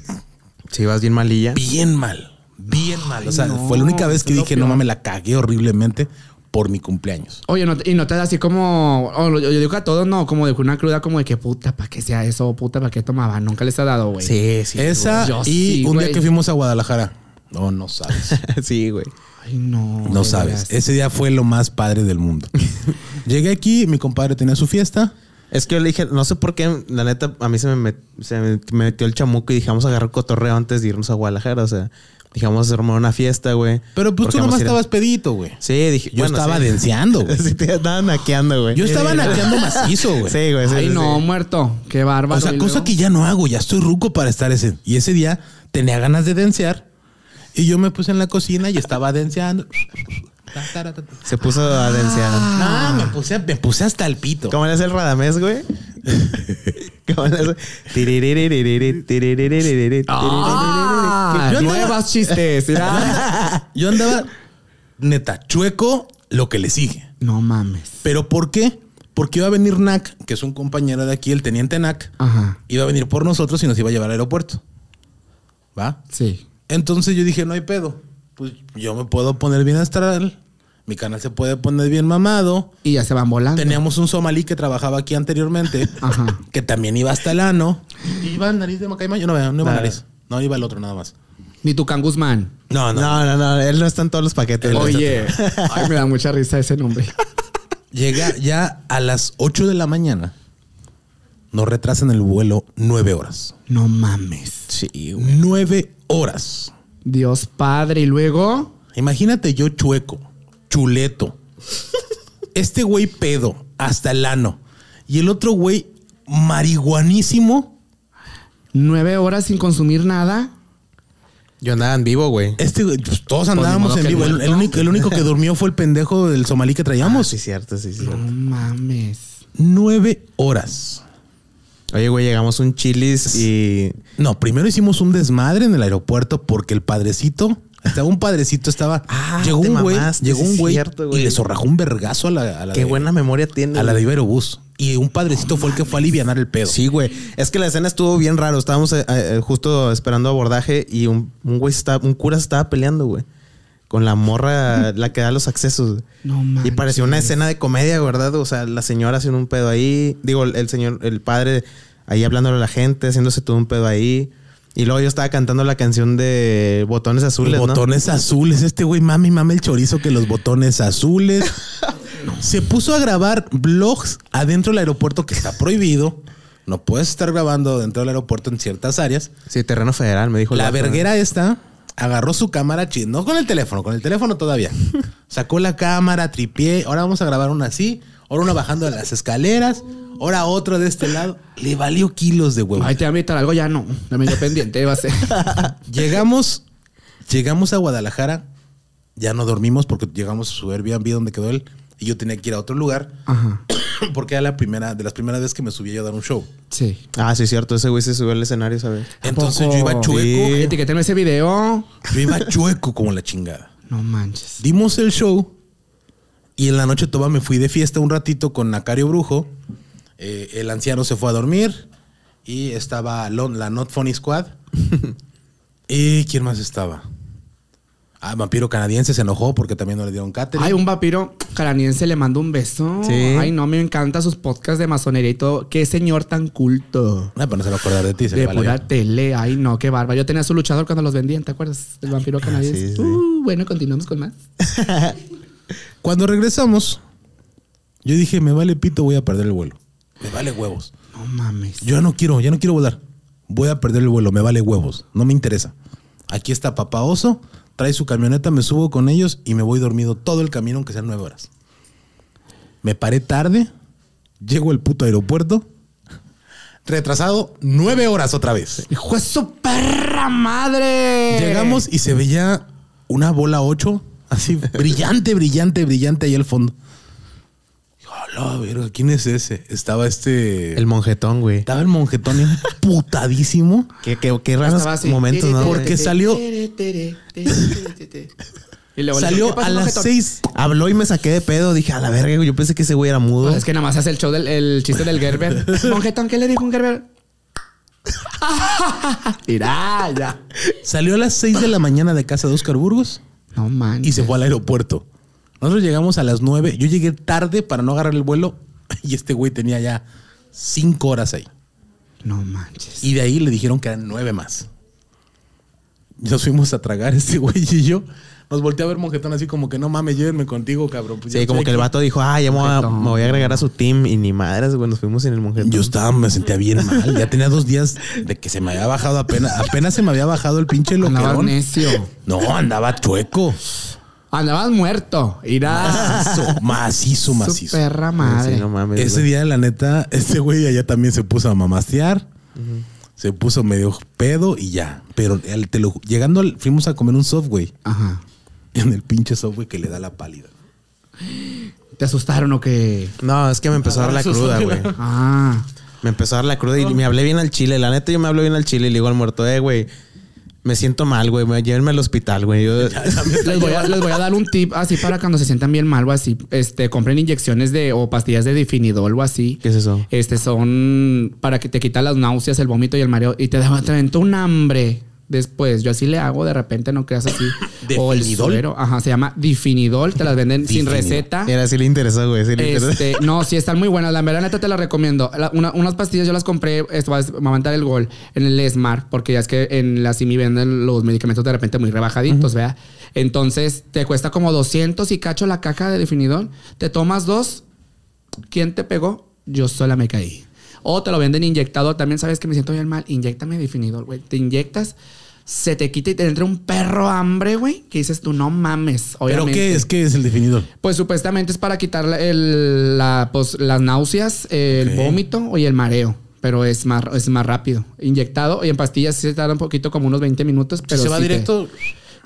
Si ibas bien malilla. Bien mal. Bien mal. O sea, fue la única vez que dije, no mames, la cagué horriblemente por mi cumpleaños. Oye, no, y no te das así como, yo, digo a todos, no, como de una cruda como de que puta, ¿para qué sea eso? Puta, ¿para qué tomaba? Nunca les ha dado, güey. Sí, sí. Esa y un día que fuimos a Guadalajara. No, no sabes. sí, güey no. sabes. Ese día fue lo más padre del mundo. Llegué aquí, mi compadre tenía su fiesta. Es que yo le dije, no sé por qué, la neta, a mí se me, metió el chamuco y dijimos, agarrar cotorreo antes de irnos a Guadalajara. O sea, dijimos, a armar una fiesta, güey. Pero pues, tú nomás estabas pedito, güey. Sí, dije, yo estaba denseando, güey. Yo estaba naqueando macizo, güey. Sí, güey. Ay, no, muerto. Qué bárbaro. O sea, cosa que ya no hago, ya estoy ruco para estar ese. Y ese día tenía ganas de densear y yo me puse en la cocina y estaba denseando. Se puso a adenciar. Ah, no, me puse, me puse hasta el pito. ¿Cómo le hace el Radamés, güey? Ah, yo andaba, nuevas chistes. yo andaba, neta, chueco lo que le sigue. No mames. ¿Pero por qué? Porque iba a venir NAC, que es un compañero de aquí, el teniente NAC. Iba a venir por nosotros y nos iba a llevar al aeropuerto. ¿Va? Sí. Entonces yo dije, no hay pedo. Pues yo me puedo poner bien astral. Mi canal se puede poner bien mamado. Y ya se van volando. Teníamos un somalí que trabajaba aquí anteriormente, que también iba hasta el ano. Y iba nariz de Macaima. Yo no veo, no iba nariz. No, iba el otro nada más. Ni Tucán Guzmán. No, no. No, no, no. Él no está en todos los paquetes. Oye. Ay, me da mucha risa ese nombre. Llega ya a las 8 de la mañana nos retrasan el vuelo nueve horas. No mames. Sí, Nueve horas. Dios padre, y luego. Imagínate yo chueco, chuleto. este güey pedo, hasta el ano. Y el otro güey marihuanísimo. Nueve horas sin consumir nada. Yo andaba en vivo, güey. Este, pues, todos andábamos en vivo. El, único, que durmió fue el pendejo del somalí que traíamos. Sí, ah, sí, cierto, sí, cierto. No mames. Nueve horas. Oye, güey, llegamos un chilis y. No, primero hicimos un desmadre en el aeropuerto porque el padrecito. Estaba un padrecito, estaba. Ah, llegó un güey. Llegó un güey, Y le zorrajó un vergazo a la. Qué buena memoria tiene. A la de Y un padrecito fue el que fue a aliviar el pedo. Sí, güey. Es que la escena estuvo bien raro. Estábamos eh, eh, justo esperando abordaje y un, un güey estaba, un cura estaba peleando, güey con la morra, la que da los accesos. No mames. Y pareció una escena de comedia, ¿verdad? O sea, la señora haciendo un pedo ahí. Digo, el señor, el padre ahí hablándole a la gente, haciéndose todo un pedo ahí. Y luego yo estaba cantando la canción de Botones Azules. Botones Azules. Este güey, mami, mami el chorizo que los botones azules. Se puso a grabar vlogs adentro del aeropuerto que está prohibido. No puedes estar grabando dentro del aeropuerto en ciertas áreas. Sí, terreno federal, me dijo. La, la verguera esta agarró su cámara, no con el teléfono, con el teléfono todavía. Sacó la cámara, tripié, ahora vamos a grabar una así, ahora una bajando de las escaleras, ahora otro de este lado. Le valió kilos de huevo. Ay, te va a algo ya no, también pendiente, va a ser. llegamos, llegamos a Guadalajara, ya no dormimos porque llegamos a su Airbnb donde quedó él y yo tenía que ir a otro lugar. Ajá. porque era la primera, de las primeras veces que me subí yo a dar un show. Sí. Ah, sí, cierto. Ese güey se subió al escenario, ¿sabes? Entonces yo iba chueco. Sí. ese video. Yo iba chueco como la chingada. No manches. Dimos el show y en la noche toda me fui de fiesta un ratito con Nacario Brujo. Eh, el anciano se fue a dormir y estaba la Not Funny Squad. ¿Y quién más estaba? Ah, vampiro canadiense se enojó porque también no le dieron catering. Ay, un vampiro canadiense le manda un beso. Ay, no, me encantan sus podcasts de masonería y todo. Qué señor tan culto. Ah, pero no se lo acordar de ti. Se de pura tele. Ay, no, qué barba. Yo tenía su luchador cuando los vendían, ¿te acuerdas? El vampiro ah, canadiense. Uh, bueno, continuamos con más. cuando regresamos, yo dije, me vale pito, voy a perder el vuelo. Me vale huevos. No mames. Yo no quiero, ya no quiero volar. Voy a perder el vuelo, me vale huevos. No me interesa. Aquí está papá oso trae su camioneta, me subo con ellos y me voy dormido todo el camino, aunque sean nueve horas. Me paré tarde, llego al puto aeropuerto, retrasado nueve horas otra vez. ¡Hijo de su perra madre! Llegamos y se veía una bola ocho así brillante, brillante, brillante ahí al fondo. Hola, ¿quién es ese? Estaba este. El monjetón, güey. Estaba el monjetón putadísimo. Qué, qué, qué raros momentos, Porque salió. salió a las seis. Habló y me saqué de pedo. Dije, a la verga, Yo pensé que ese güey era mudo. es que nada más hace el show del chiste del Gerber. Monjetón, ¿qué le dijo un Gerber? Tirá, ya. Salió a las seis de la mañana de casa de Oscar Burgos. No man. Y se fue al aeropuerto. Nosotros llegamos a las nueve Yo llegué tarde para no agarrar el vuelo y este güey tenía ya Cinco horas ahí. No manches. Y de ahí le dijeron que eran nueve más. Nos fuimos a tragar este güey y yo. Nos volteé a ver Monjetón así como que no mames, llévenme contigo, cabrón. Pues sí, como que el vato dijo, ah, ya me voy, a, agregar a su team. Y ni madres, güey, nos fuimos en el Monjetón. Yo estaba, me sentía bien mal. Ya tenía dos días de que se me había bajado apenas. Apenas se me había bajado el pinche loquerón. No, andaba chueco andabas muerto. Irá. Macizo, macizo, macizo. Su perra madre. Ese día, la neta, este güey allá también se puso a mamastear. Se puso medio pedo y ya. Pero llegando, fuimos a comer un software. Ajá. En el pinche software que le da la pálida. ¿Te asustaron o qué? No, es que me empezó a dar la cruda, güey. Ah. Me empezó a dar la cruda y me hablé bien al chile. La neta, yo me hablé bien al chile y le digo al muerto, eh, güey me siento mal, güey. Llévenme al hospital, güey. les, voy a, dar un tip así para cuando se sientan bien mal o así. Este, compren inyecciones de o pastillas de definidol o así. ¿Qué es eso? Este son para que te quitan las náuseas, el vómito y el mareo y te, da un hambre después. Yo así le hago, de repente no creas así. o el Ajá, se llama definidol Te las venden sin receta. Era si le interesó, güey. Este, no, sí están muy buenas. La verdad, neta, te las recomiendo. unas pastillas yo las compré, esto va a aumentar el gol, en el smart porque ya es que en la CIMI venden los medicamentos de repente muy rebajaditos, vea. Entonces, te cuesta como 200 y cacho la caja de definidol Te tomas dos. ¿Quién te pegó? Yo sola me caí. O te lo venden inyectado. También sabes que me siento bien mal. Inyectame definidor, güey. Te inyectas se te quita y te entra un perro hambre, güey, que dices tú, no mames. Obviamente. ¿Pero qué es? ¿Qué es el definidor? Pues supuestamente es para quitar pues, las náuseas, el vómito y el mareo. Pero es más, es más rápido. Inyectado y en pastillas sí se tarda un poquito, como unos 20 minutos. Pero ¿Se va directo?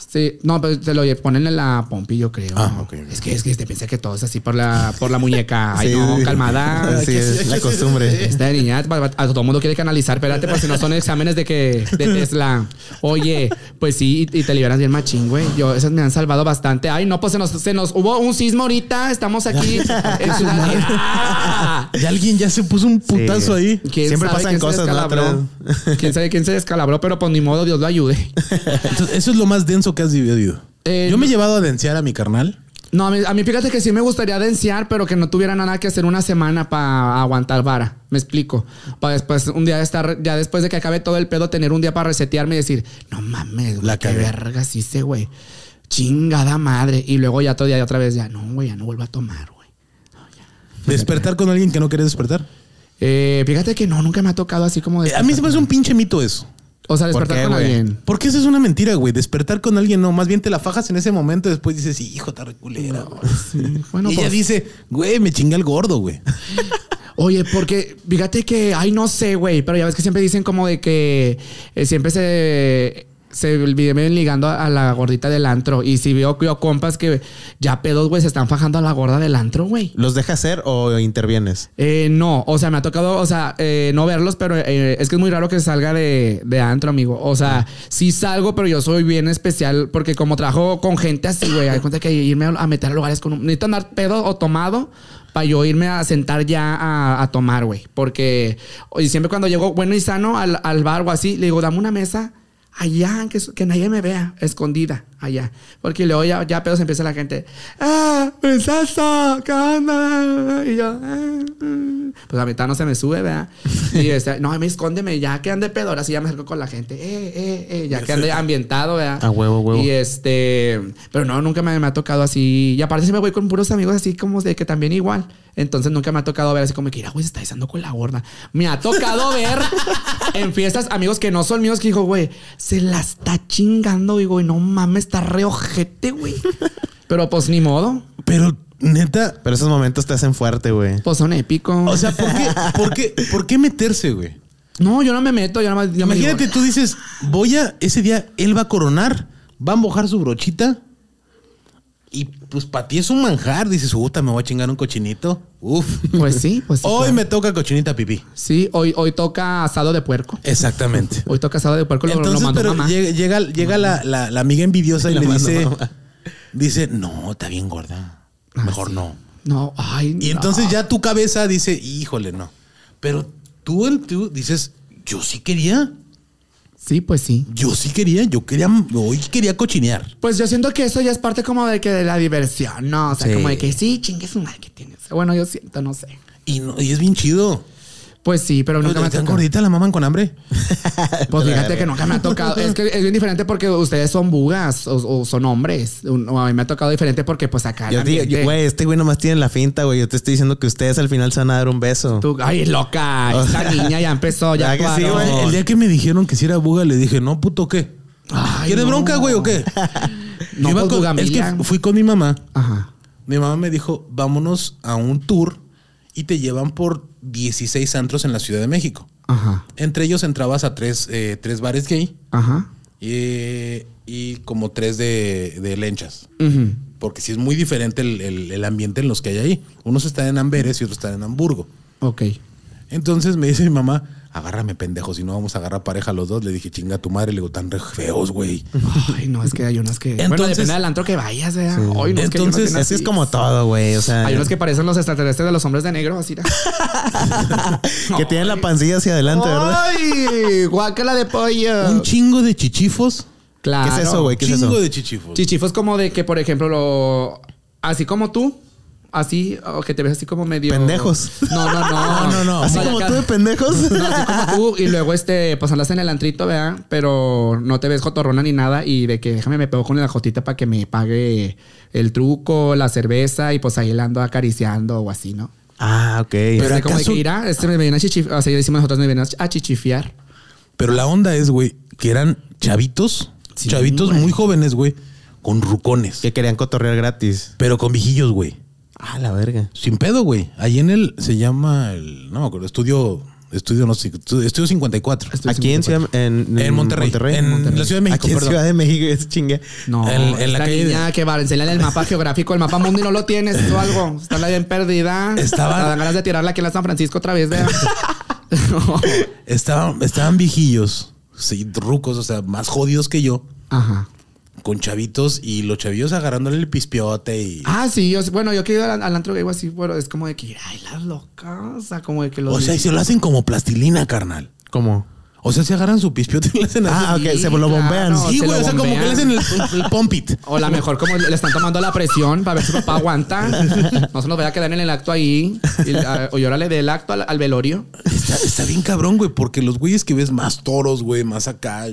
Sí, no, pero te lo ponen En la pompi, yo creo. Ah, es que es que te pensé que todo es así por la, por la muñeca. Ay, no, calmada. Sí, es la costumbre. Esta niña, a todo mundo quiere canalizar, espérate, pues, si no son exámenes de que de Tesla. Oye, pues sí, y, te liberas bien machín, güey. Yo, esas me han salvado bastante. Ay, no, pues se nos, se nos hubo un sismo ahorita, estamos aquí. en su Y alguien ya se puso un putazo ahí. Siempre pasan cosas, ¿no? Quién sabe quién se descalabró, pero por pues, ni modo, Dios lo ayude. Entonces, eso es lo más denso que has vivido? Eh, Yo me he llevado a denciar a mi carnal. No, a mí, fíjate que sí me gustaría denciar, pero que no tuviera nada que hacer una semana para aguantar vara. Me explico. Para después, un día de estar, ya después de que acabe todo el pedo, tener un día para resetearme y decir, no mames, La qué verga sí güey. Chingada madre. Y luego ya todo día otra vez, ya no, güey, ya no vuelvo a tomar, güey. ¿Despertar con alguien que no quiere despertar? Eh, fíjate que no, nunca me ha tocado así como... de. Eh, a mí se me hace un pinche mito eso. O sea, despertar con alguien. Porque eso es una mentira, güey. Despertar con alguien, no. Más bien te la fajas en ese momento y después dices, sí, hijo, está reculera. y ella pues- dice, güey, me chinga el gordo, güey. Oye, porque fíjate que, ay, no sé, güey, pero ya ves que siempre dicen como de que eh, siempre se se viven ligando a, la gordita del antro. Y si veo, yo compas que ya pedos, güey, se están fajando a la gorda del antro, güey. ¿Los deja hacer o intervienes? Eh, no, o sea, me ha tocado, o sea, eh, no verlos, pero eh, es que es muy raro que salga de, antro, amigo. O sea, ah. sí. salgo, pero yo soy bien especial porque como trabajo con gente así, güey, hay cuenta que irme a meter a lugares con un... Necesito andar pedo o tomado para yo irme a sentar ya a, tomar, güey. Porque y siempre cuando llego bueno y sano al, al bar o así, le digo, dame una mesa allá, que, nadie me vea, escondida allá. Porque luego ya, ya pedos empieza la gente. ¡Ah! ¡Princesa! ¿Qué Y yo. Ah, mm". Pues a mitad no se me sube, ¿verdad? Y este, no, me escóndeme, ya que ande pedo. Ahora sí ya me acerco con la gente. ¡Eh, eh, eh! Ya que ande ambientado, ¿verdad? A huevo, huevo. Y este. Pero no, nunca me, ha tocado así. Y aparte, si me voy con puros amigos así como de que también igual. Entonces nunca me ha tocado ver así como que, mira, güey, se está besando con la gorda. Me ha tocado ver en fiestas amigos que no son míos que dijo, güey, se la está chingando. Digo, no mames, está re ojete, güey. Pero pues ni modo. Pero neta. Pero esos momentos te hacen fuerte, güey. Pues son épicos. O sea, ¿por qué, meterse, güey? No, yo no me meto. Yo Imagínate, tú dices, voy a, ese día él va a coronar, va a mojar su brochita y pues para ti es un manjar, dices, puta, me voy a chingar un cochinito. Uf. Pues sí, pues sí. Hoy me toca cochinita pipí. Sí, hoy, hoy toca asado de puerco. Exactamente. Hoy toca asado de puerco, lo mamá. Llega, llega, la, amiga envidiosa y le dice, dice, no, está bien gorda. Ah, Mejor no. No, ay, Y entonces ya tu cabeza dice, híjole, no. Pero tú, tú dices, yo sí quería. Sí, pues sí. Yo sí quería, yo quería, hoy quería cochinear. Pues yo siento que eso ya es parte como de que de la diversión, ¿no? O sea, como de que sí, chingue un mal que tienes. Bueno, yo siento, no sé. Y, y es bien chido. Pues sí, pero nunca me ha ¿Están gorditas la maman con hambre? Pues fíjate que nunca me ha tocado. Es que es bien diferente porque ustedes son bugas o, son hombres. a mí me ha tocado diferente porque pues acá Yo digo, güey, este güey nomás tiene la finta, güey. Yo te estoy diciendo que ustedes al final se van a dar un beso. Tú- ay, loca. Esta niña ya empezó, ya El día que me dijeron que si era buga, le dije, no, puto, ¿qué? Ay, ¿Quieres bronca, güey, o qué? No, pues, es que fui con mi mamá. Ajá. Mi mamá me dijo, vámonos a un tour y te llevan por 16 antros en la Ciudad de México. Ajá. Entre ellos entrabas a tres, eh, tres bares gay Ajá. Eh, y, como tres de, de lenchas. Porque sí es muy diferente el, el, ambiente en los que hay ahí. Unos están en Amberes y otros están en Hamburgo. Ok. Entonces me dice mi mamá, agárrame pendejo, si no vamos a agarrar pareja los dos. Le dije, chinga tu madre, le digo, tan re feos, güey. Ay, no, es que hay unas que. bueno, depende del antro que vayas, ¿eh? sí. Hoy no, Entonces, es, que así es como todo, güey. O sea, hay unos que eh. parecen los extraterrestres de los hombres de negro, así. que tienen la pancilla hacia adelante, ¿verdad? ¡Ay! Guácala de pollo. Un chingo de chichifos. Claro. ¿Qué es eso, güey? ¿Qué es eso? Un chingo de chichifos. Chichifos como de que, por ejemplo, lo. Así como tú, Así, o que te ves así como medio. Pendejos. No, no, no. no, no, Así como tú de pendejos. No, así como tú. Y luego, este, pues andas en el antrito, vea Pero no te ves jotorrona ni nada. Y de que déjame, me pego con la jotita para que me pague el truco, la cerveza. Y pues ahí la ando acariciando o así, ¿no? Ah, ok. Pero, como que irá, este me viene a chichifiar. O sea, decimos nosotros, me vienen a chichifiar. Pero la onda es, güey, que eran chavitos, chavitos muy jóvenes, güey, con rucones. Que querían cotorrear gratis. Pero con viejillos, güey. Ah, la verga. Sin pedo, güey. Ahí en el, se llama, el, no me acuerdo, estudio Estudio, no, estudio 54. Aquí En, en, en, Monterrey, en, Monterrey, En la Ciudad de México. Aquí en Ciudad de México, es chingue. No, en, la calle. Ya, que va, enseñale el mapa geográfico, el mapa mundo y no lo tienes o algo. Está la bien perdida. Estaba. Ah, ganas de tirarla aquí en la San Francisco otra vez. no. estaban, estaban viejillos, sí, rucos, o sea, más jodidos que yo. Ajá con chavitos y los chavillos agarrándole el pispiote y... Ah, sí, bueno, yo que he ido al, antro antro gay así, bueno, es como de que, ay, las locas, o sea, como de que lo. O sea, y se lo hacen como plastilina, carnal. ¿Cómo? O sea, se agarran su pispiote y lo hacen Ah, ok, se lo bombean. sí, güey, o sea, como que le hacen el, Pompit. O la mejor, como le están tomando la presión para ver si papá aguanta. No se nos vaya a quedar en el acto ahí. Y, ah, o llórale del acto al, velorio. Está, está, bien cabrón, güey, porque los güeyes que ves más toros, güey, más acá,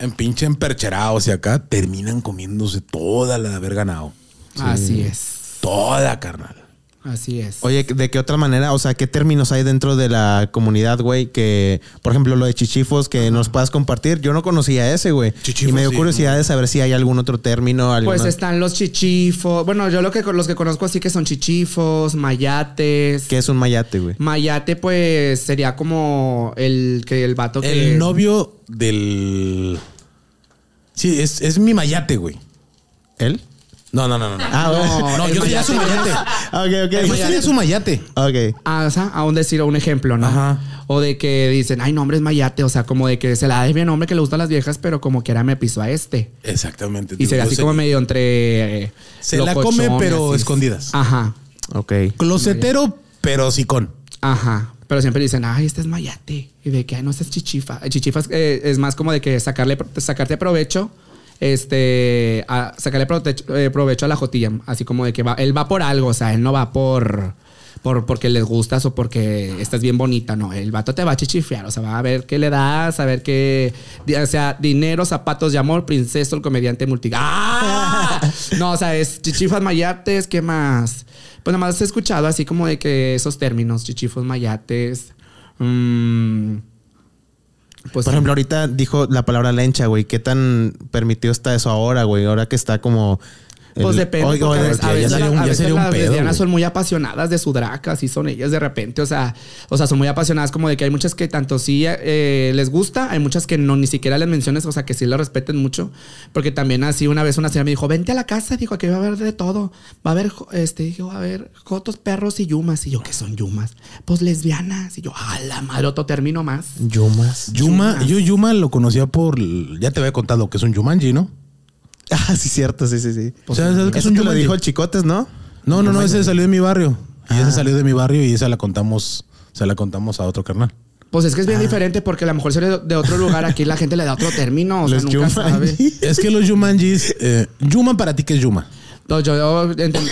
en pinche empercherados y acá terminan comiéndose toda la de haber ganado. Así es. Toda, carnal. Así es. Oye, ¿de qué otra manera? O sea, ¿qué términos hay dentro de la comunidad, güey? Que, por ejemplo, lo de chichifos que nos puedas compartir. Yo no conocía ese, güey. Chichifos, y me dio curiosidad de saber si hay algún otro término. Pues están los chichifos. Bueno, yo lo que, los que conozco así que son chichifos, mayates. ¿Qué es un mayate, güey? Mayate, pues, sería como el que el vato que. El novio del. Sí, es, es mi mayate, güey. ¿Él? No, no, no, no. Ah, No, yo sería su mayate. ok, ok. Yo sería su mayate. Ok. o sea, a decir, un ejemplo, ¿no? Ajá. O de que dicen, ay, no, hombre, es mayate. O sea, como de que se la da bien hombre que le gustan las viejas, pero como que era me piso a este. Exactamente. Y sería así como medio entre. se la come, pero escondidas. Ajá. Ok. Closetero, pero sicón. Ajá. Pero siempre dicen, ay, este es mayate. Y de que, ay, no, este es chichifa. Chichifa es, eh, es más como de que sacarle, sacarte provecho este, sacarle eh, provecho a la jotilla. Así como de que él va por algo, o sea, él no va por, porque les gustas o porque estás bien bonita. No, el vato te va a chichifear, o sea, va a ver qué le das, a ver qué. O sea, dinero, zapatos de amor, princeso, el comediante multig ¡Ah! No, o sea, es chichifas mayates, ¿qué más? Pues nada más he escuchado así como de que esos términos, chichifos mayates. Mmm pues Por ejemplo, ahorita dijo la palabra lencha, güey. ¿Qué tan permitido está eso ahora, güey? Ahora que está como pues depende. Oiga, a, veces, las lesbianas son muy apasionadas de su draca, así son ellas de repente. O sea, o sea, son muy apasionadas como de que hay muchas que tanto sí eh, les gusta, hay muchas que no, ni siquiera les mencionas o sea, que sí lo respeten mucho. Porque también así una vez una señora me dijo, vente a la casa, dijo, que va a haber de todo. Va a haber, este, dijo, a haber jotos, perros y yumas. Y yo, ¿qué son yumas? Pues lesbianas. Y yo, a la madre, otro término más. Yumas. Yuma, yo Yuma lo conocía por, ya te había contado lo que es un Yumanji, ¿no? Ah, sí, cierto, sí, sí, sí. O sea, es que lo dijo el Chicotes, ¿no? No, no, no, ese salió de mi barrio. Y ese ah. salió de mi barrio y esa la contamos, se la contamos a otro carnal. Pues es que es bien ah. diferente porque a lo mejor sale de otro lugar. Aquí la gente le da otro término. O sea, nunca sabe. Es que los Yumanjis. Eh, Yuma para ti, ¿qué es Yuma? No, yo,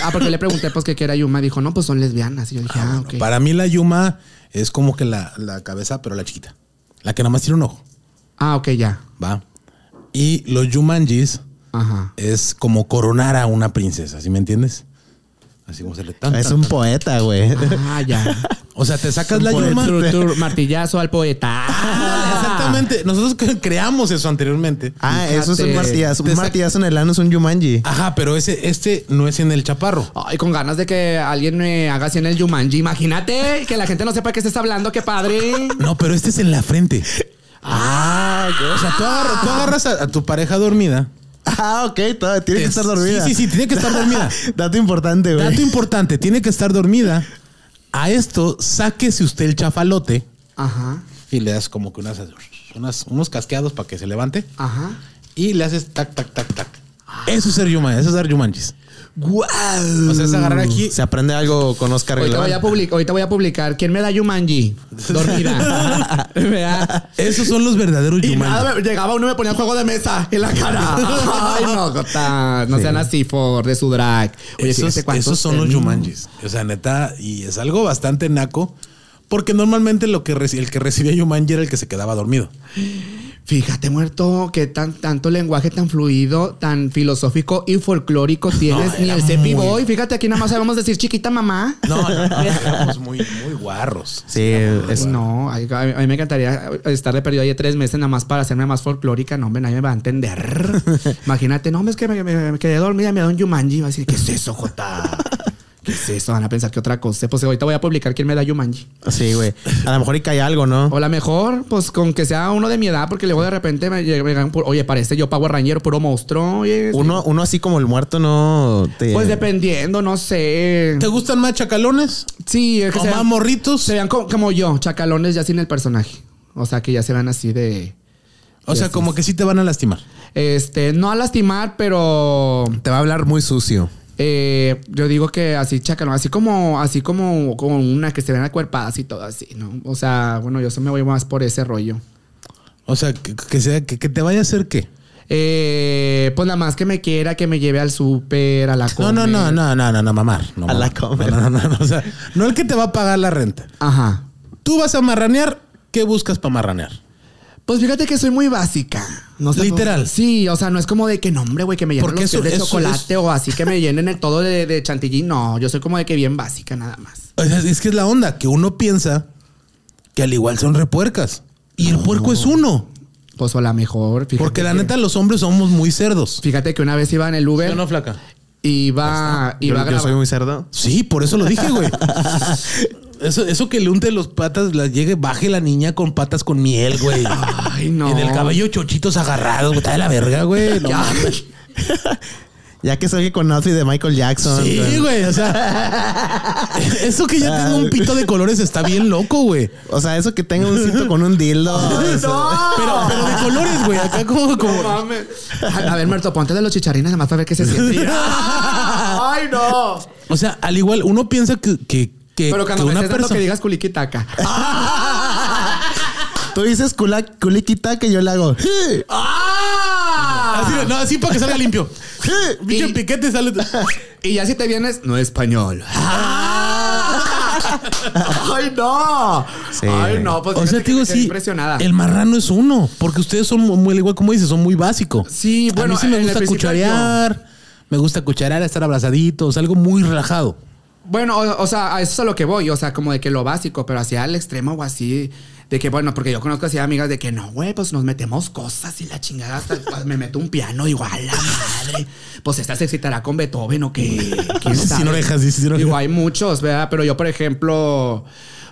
ah, porque le pregunté pues qué era Yuma. Dijo, no, pues son lesbianas. Y yo dije, ah, ah ok. Para mí la Yuma es como que la, la, cabeza, pero la chiquita. La que nada más tiene un ojo. Ah, ok, ya. Va. Y los Yumanjis es como coronar a una princesa, ¿sí me entiendes? Así como se le Es un poeta, güey. Ah, o sea, te sacas la yumanji martillazo al poeta. Ah, exactamente. Nosotros creamos eso anteriormente. Ah, eso es un martillazo. Un martillazo en el ano es un Yumanji. Ajá, pero ese, este no es en el chaparro. Ay, con ganas de que alguien me haga así en el Yumanji. Imagínate que la gente no sepa qué estás hablando, qué padre. No, pero este es en la frente. Ah, o sea, tú, agarras, a tu pareja dormida Ah, ok, tiene que estar dormida. Sí, sí, sí, tiene que estar dormida. Dato importante, güey. Dato importante, tiene que estar dormida. A esto, sáquese usted el chafalote. Ajá. Y le das como que unas, unas unos casqueados para que se levante. Ajá. Y le haces tac, tac, tac, tac. Eso es ser Yumanji, eso es ser yumanjis. ¡Wow! O sea, agarrar aquí. Se aprende algo con Oscar ahorita voy, a ahorita voy a publicar. ¿Quién me da Yumanji? Dormida. Esos son los verdaderos y Yumanji. llegaba uno y me ponía juego de mesa en la cara. Ay, no, No sean así, for de su drag. Oye, esos, esos son los Yumanjis. O sea, neta, y es algo bastante naco. Porque normalmente el que recibía Yumanji era el que se quedaba dormido. Fíjate, muerto, que tan, tanto lenguaje tan fluido, tan filosófico y folclórico tienes, ni el Cepi Fíjate, aquí nada más sabemos decir chiquita mamá. No, no, muy, muy guarros. Sí, es... No, a, mí me encantaría estar de perdido ahí tres meses nada más para hacerme más folclórica. No, hombre, nadie me va a entender. Imagínate, no, es que me, quedé dormida y me da un Yumanji. Va a decir, ¿qué es eso, Jota? Sí, eso? Van a pensar que otra cosa. Pues ahorita voy a publicar quién me da Yumanji. Sí, güey. A lo mejor y cae algo, ¿no? O a lo mejor, pues con que sea uno de mi edad, porque luego de repente me llegan, oye, parece yo Power Ranger, puro monstruo. Oye, uno, así como el muerto, no. Pues dependiendo, no sé. ¿Te gustan más chacalones? Sí, es que. O más morritos. Se vean como, yo, chacalones ya sin el personaje. O sea, que ya se vean así de. O sea, como que sí te van a lastimar. Este, no a lastimar, pero. Te va a hablar muy sucio. Eh, yo digo que así chacano, así como, así como, como una que se ven acuerpadas y todo así, ¿no? O sea, bueno, yo me voy más por ese rollo. O sea, que, sea, que, te vaya a hacer qué. Eh, pues nada más que me quiera, que me lleve al súper, a la comer. No, no, no, no, no, no, mamar. a la comer. No, no, no, no, o sea, no el que te va a pagar la renta. Ajá. Tú vas a marranear, ¿qué buscas para marranear? Pues fíjate que soy muy básica. No Literal. sí, o sea, no es como de que nombre, güey, que me llenen los de chocolate o así que me llenen el todo de, de, chantilly. No, yo soy como de que bien básica, nada más. Es, es que es la onda, que uno piensa que al igual son repuercas. Y el puerco es uno. Pues o la mejor. fíjate. Porque la neta, los hombres somos muy cerdos. Fíjate que una vez iba en el Uber. Yo no flaca. Y va Yo soy muy cerdo. Sí, por eso lo dije, güey. Eso, eso que le unte los patas, las llegue, baje la niña con patas con miel, güey. Ay, no. En el cabello chochitos agarrados, güey. Está de la verga, güey. ya que soy con outfit de Michael Jackson. Sí, güey. o sea, eso que ya ah, tenga un pito de colores está bien loco, güey. O sea, eso que tenga un cinto con un dildo. no. Pero, pero, de colores, güey. Acá como. como... No, mames. A ver, Marto, ponte de los chicharines nada más para ver qué se siente. ¡Ay, no! O sea, al igual, uno piensa que pero cuando una persona... que digas culiquitaca. Ah. Tú dices culiquitaca y yo le hago. Ah. Ah. Así, no, así para que salga limpio. Bicho piquete sale. Y así te vienes, no español. ¡Ay, no! ¡Ay, no! Pues o sea, te digo, sí. Impresionada. El marrano es uno, porque ustedes son muy, igual como dices, son muy básicos. Sí, bueno. A mí sí me gusta cucharear, me gusta cucharear, estar abrazaditos, algo muy relajado. Bueno, o, sea, a eso es a lo que voy, o sea, como de que lo básico, pero hacia el extremo o así, de que bueno, porque yo conozco así amigas de que no, güey, pues nos metemos cosas y la chingada hasta me meto un piano igual, la madre. Pues esta se excitará con Beethoven o qué. Sí, Sin orejas, sin orejas. Digo, hay muchos, ¿verdad? Pero yo, por ejemplo,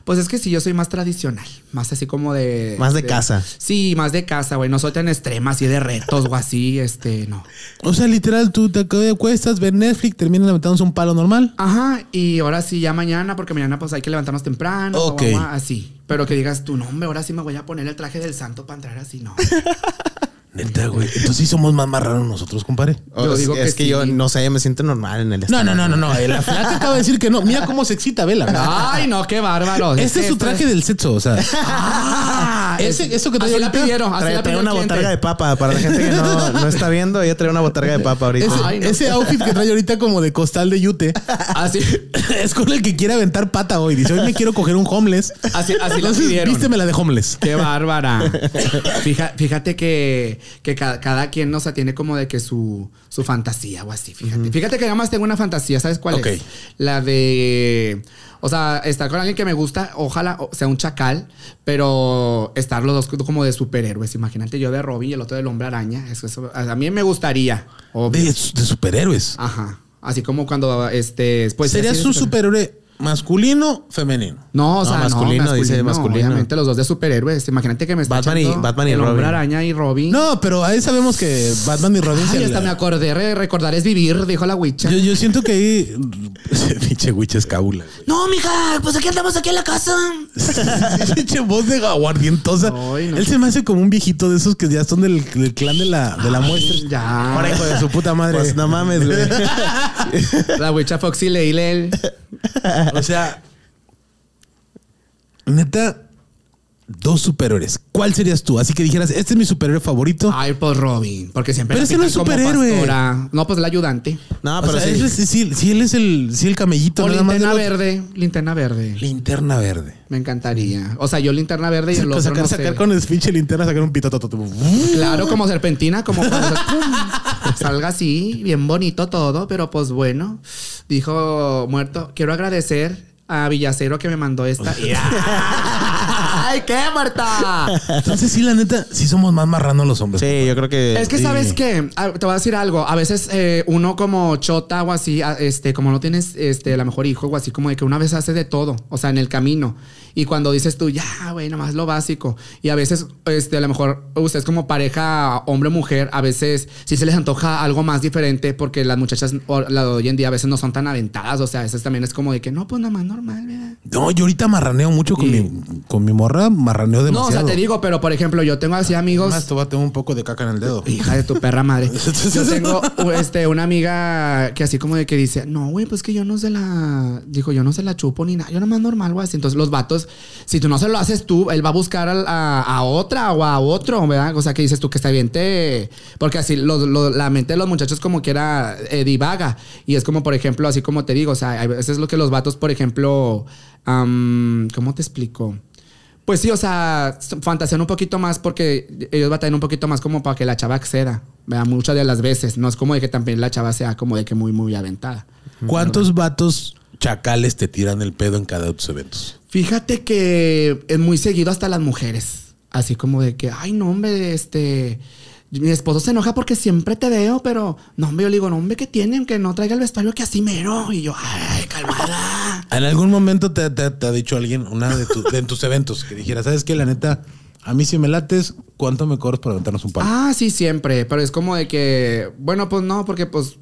pues es que sí, yo soy más tradicional, más así como de. Más de, casa. Sí, más de casa, güey. No soy tan extrema así de retos o así, este, no. O sea, literal, tú te acuestas, ver Netflix, terminas levantándose un palo normal. Ajá, y ahora sí, ya mañana, porque mañana pues hay que levantarnos temprano. Ok. así. Pero que digas tu nombre, ahora sí me voy a poner el traje del santo para entrar así, no. Entonces sí somos más, raros nosotros, compadre. Yo es, oh, que es que yo no sé, me siento normal en el No, no, no, no, no. La flaca acaba de decir que no. Mira cómo se excita, vela. Ay, no, qué bárbaro. Este es, este es su traje del sexo, o sea. Ah. Ah, eso que te pidieron. Trae, una botarga de papa. Para la gente que no, está viendo, ella trae una botarga de papa ahorita. Ese, outfit que trae ahorita como de costal de yute. es con el que quiere aventar pata hoy. Dice, hoy me quiero coger un homeless. Así, así Entonces, pidieron. la de homeless. Qué bárbara. fíjate que, cada, quien, quien nos atiene como de que su, fantasía o así. Fíjate. Fíjate que además tengo una fantasía. ¿Sabes cuál es? La de o sea, estar con alguien que me gusta, ojalá sea un chacal, pero estar los dos como de superhéroes. Imagínate yo de Robin y el otro del hombre araña. Eso, a mí me gustaría. De, de, superhéroes. Ajá. Así como cuando este. Pues, ¿Serías un superhéroe masculino, femenino. No, o sea, no, masculino, dice masculino. Obviamente los dos de superhéroes. Imagínate que me está Batman y, Batman y Robin. y Robin. No, pero ahí sabemos que Batman y Robin. Ay, hasta me acordé, recordar es vivir, dijo la witcha Yo, yo siento que ahí pinche witcha es cabula. No, mija, pues aquí andamos aquí en la casa. Pinche voz de aguardientosa. Él se me hace como un viejito de esos que ya son del, clan de la, muestra. Ya. Por hijo de su puta madre. Pues no mames, güey. la witcha Foxy Leilel o sea, neta, dos superhéroes. ¿Cuál serías tú? Así que dijeras, este es mi superhéroe favorito. Ay, pues Robin, porque siempre. Pero ese no es superhéroe. No, pues el ayudante. No, pero Si sí. él es, sí, él es el, sí, el camellito. O linterna verde, linterna verde. Linterna verde. Me encantaría. O sea, yo linterna verde y el otro sacar, sacar con el pinche linterna, sacar un pitoto. Claro, como serpentina, como. salga así, bien bonito todo, pero pues bueno, dijo muerto, quiero agradecer a Villacero que me mandó esta. qué, Marta! Entonces, sí, la neta, sí somos más marranos los hombres. Sí, yo creo que. Es que, ¿sabes qué? Ah, te voy a decir algo. A veces eh, uno como chota o así, ah, este, como no tienes este, a lo mejor hijo o así, como de que una vez hace de todo, o sea, en el camino. Y cuando dices tú, ya, güey, nomás lo básico. Y a veces, este, a lo mejor ustedes como pareja, hombre mujer, a veces sí se les antoja algo más diferente porque las muchachas hoy en día a veces no son tan aventadas. O sea, a veces también es como de que no, pues nada más normal, ¿verdad? No, yo ahorita marraneo mucho con, con mi morra Marraneo de demasiado. No, o sea, te digo, pero por ejemplo, yo tengo así ah, amigos. va tengo un poco de caca en el dedo. Hija de tu perra madre. Yo tengo este, una amiga que así como de que dice, no, güey, pues que yo no se la. Dijo, yo no se la chupo ni nada. Yo más normal, güey. Entonces, los vatos, si tú no se lo haces tú, él va a buscar a, otra o a otro, ¿verdad? O sea, que dices tú que está bien, te. Porque así la mente de los muchachos como que era eh, divaga. Y es como, por ejemplo, así como te digo, o sea, eso es lo que los vatos, por ejemplo, ¿cómo te explico? Pues sí, o sea, fantasean un poquito más porque ellos tener un poquito más como para que la chava acceda. vea Muchas de las veces. No es como de que también la chava sea como de que muy, muy aventada. ¿Cuántos vatos chacales te tiran el pedo en cada de tus eventos? Fíjate que es muy seguido hasta las mujeres. Así como de que, ay, no, hombre, este mi esposo se enoja porque siempre te veo, pero no, hombre, yo le digo, no, hombre, ¿qué tienen? Que no traiga el vestuario que así mero. Y yo, ay, calmada. ¿En algún momento te, ha dicho alguien, una de, tus eventos, que dijera, ¿sabes qué? La neta, a mí si me lates, ¿cuánto me cobras para levantarnos un par? Ah, sí, siempre. Pero es como de que, bueno, pues no, porque pues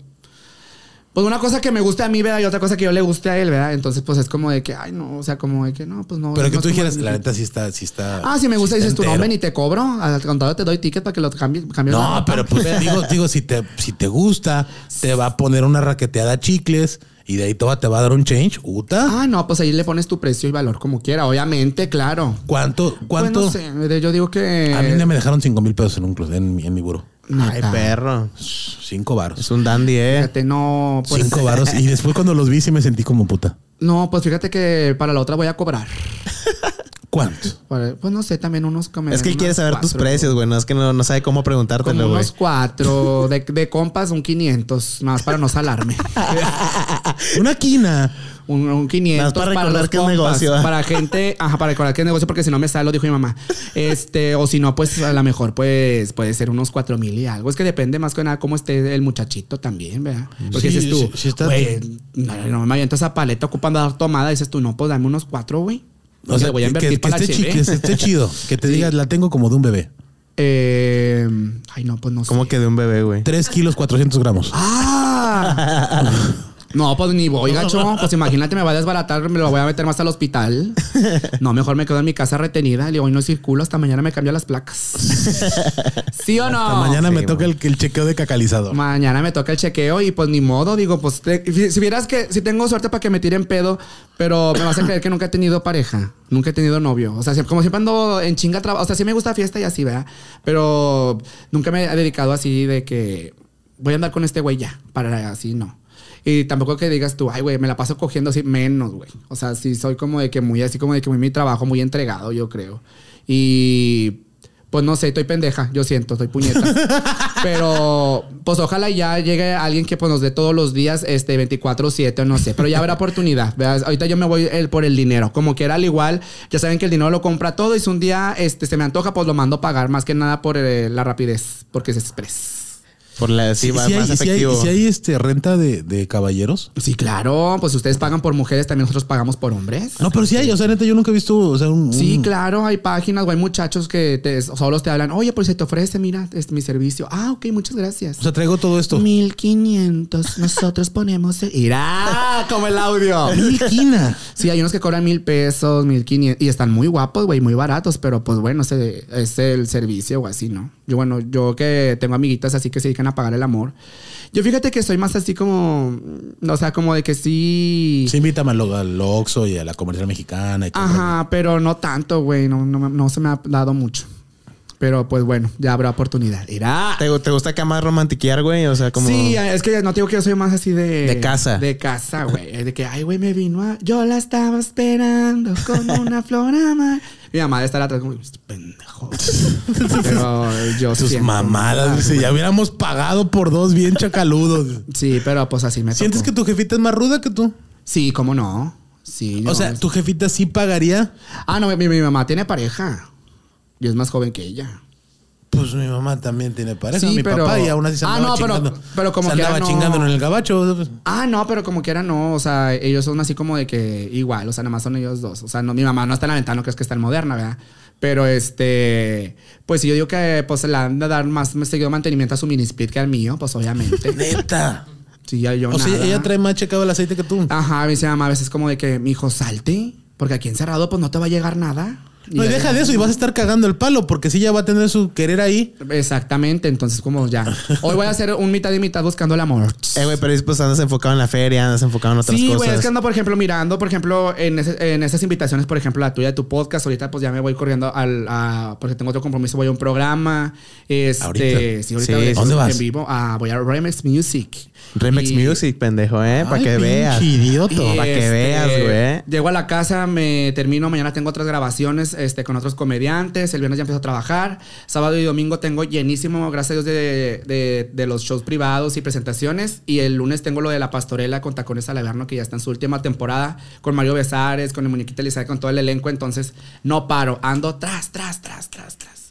pues una cosa que me guste a mí, ¿verdad? Y otra cosa que yo le guste a él, ¿verdad? Entonces, pues es como de que, ay, no, o sea, como de que no, pues no. Pero que tú dijeras, la neta sí está, sí está. Ah, si me gusta, dices tu nombre y te cobro. Al contrario, te doy ticket para que lo cambies. no, pero pues digo, digo, si te, si te gusta, te va a poner una raqueteada chicles. Y de ahí toda te va a dar un change, puta. Ah, no, pues ahí le pones tu precio y valor como quiera, obviamente, claro. ¿Cuánto? Pues, ¿Cuánto? no sé, yo digo que. A mí me dejaron cinco mil pesos en un en, en mi buro. Ay, perro. Cinco varos. Es un dandy, eh. Fíjate, no. Pues, Cinco varos Y después cuando los vi sí me sentí como puta. No, pues fíjate que para la otra voy a cobrar. ¿Cuánto? Pues no sé, también unos Es que quiere saber tus precios, güey. No es que no, sabe cómo preguntártelo, güey. Unos cuatro. De, compas, un 500. Más para no salarme. Una quina. Un, 500 más para recordar qué negocio. Para gente, ajá, para recordar qué negocio, porque si no me sale, lo dijo mi mamá. Este, o si no, pues a lo mejor, pues puede ser unos cuatro mil y algo. Es que depende más que nada cómo esté el muchachito también, ¿verdad? Porque dices tú, güey, no, no, me aviento esa paleta ocupando dar tomada, dices tú, no, pues dame unos cuatro, güey. No sé, voy a invertir que, que, esté esté chido. Que te sí. digas, la tengo como de un bebé. Eh, ay, no, pues no ¿Cómo que de un bebé, güey? 3 kilos 400 gramos. ¡Ah! No, pues ni voy, gacho. Pues imagínate, me va a desbaratar, me lo voy a meter más al hospital. No, mejor me quedo en mi casa retenida. Le digo, hoy no circulo, hasta mañana me cambio las placas. ¿Sí o no? mañana me toca el, chequeo de cacalizado. Mañana me toca el chequeo y pues ni modo, digo, pues si vieras que si tengo suerte para que me tiren pedo, pero me vas a creer que nunca he tenido pareja, nunca he tenido novio. O sea, como siempre ando en chinga trabajo. O sea, sí me gusta fiesta y así, ¿verdad? Pero nunca me he dedicado así de que voy a andar con este güey ya, para así, no. Y tampoco que digas tú, ay, güey, me la paso cogiendo así menos, güey. O sea, sí soy como de que muy, así como de que muy mi trabajo, muy entregado, yo creo. Y pues no sé, estoy pendeja, yo siento, estoy puñeta. pero pues ojalá ya llegue alguien que pues, nos dé todos los días este 24/7 no sé, pero ya habrá oportunidad. ¿verdad? Ahorita yo me voy eh, por el dinero, como que era al igual, ya saben que el dinero lo compra todo y si un día este se me antoja pues lo mando a pagar más que nada por eh, la rapidez, porque es express. Por la si hay, Si este, renta de, caballeros? Sí, claro. Pues ustedes pagan por mujeres, también nosotros pagamos por hombres. No, pero sí hay. O sea, neta, yo nunca he visto. Sí, claro. Hay páginas o hay muchachos que te, solos te hablan. Oye, pues se te ofrece, mira, es mi servicio. Ah, ok, muchas gracias. O sea, traigo todo esto. 1500. Nosotros ponemos. Irá, ah, como el audio. Mil quina. Sí, hay unos que cobran mil pesos, mil quinientos. Y están muy guapos, güey, muy baratos. Pero pues bueno, es el servicio o así, ¿no? Yo, bueno, yo que tengo amiguitas así que se dedican a pagar el amor. Yo fíjate que soy más así como, mm, o sea, como de que sí. Sí, invita al Oxxo y a la comercial mexicana. Y Ajá, pero no tanto, güey. No, no, no se me ha dado mucho. Pero pues bueno, ya habrá oportunidad. Irá. ¿Te, te gusta acá más romantiquear, güey? O sea, como. Sí, es que no digo que yo soy más así de. De casa. De casa, güey. De que, ay, güey, me vino a. Yo la estaba esperando con una flor amar. Mi mamá estará atrás como, este pendejo. Pero yo Sus mamadas. Si ya hubiéramos pagado por dos bien chacaludos. Sí, pero pues así me ¿Sientes que tu jefita es más ruda que tú? Sí, cómo no. Sí. O sea, ¿tu jefita sí pagaría? Ah, no, mi, mi mamá tiene pareja. Y es más joven que ella. Pues mi mamá también tiene pareja, sí, mi papá y aún así se ah, andaba ah, no, Pero, como se que andaba no... en el gabacho. Pues, ah, no, pero como que era no, o sea, ellos son así como de que igual, o sea, nada más son ellos dos. O sea, no, mi mamá no está en la ventana, no es que está en moderna, ¿verdad? Pero este, pues si yo digo que pues le han de dar más seguido mantenimiento a su mini split que al mío, pues obviamente. Neta. Sí, ya yo. O sea, ella trae más checado el aceite que tú. Ajá, me dice mamá a veces como de que mi hijo salte, porque aquí encerrado pues no te va a llegar nada. No, pues y deja de eso y vas a estar cagando el palo porque si ya va a tener su querer ahí. Exactamente, entonces como ya. Hoy voy a hacer un mitad y mitad buscando el amor. Eh, güey, pero pues andas enfocado en la feria, andas enfocado en otras cosas. Sí, güey, es que ando, por ejemplo, mirando, por ejemplo, en, en esas invitaciones, por ejemplo, la tuya de tu podcast. Ahorita pues ya me voy corriendo al, a, porque tengo otro compromiso, voy a un programa. Este, ¿Ahorita? Sí, ahorita ¿Dónde vas? En vivo, ah, voy a Remix Music. Remix Music, pendejo, ¿eh? Para que veas. idiota Para que este, veas, güey. Llego a la casa, me termino, mañana tengo otras grabaciones este, con otros comediantes, el viernes ya empiezo a trabajar, sábado y domingo tengo llenísimo, gracias a Dios, de, los shows privados y presentaciones, y el lunes tengo lo de la pastorela con Tacones Alaverno, que ya está en su última temporada, con Mario Besares, con el muñequito Elizabeth, con todo el elenco, entonces no paro, ando tras, tras, tras, tras, tras.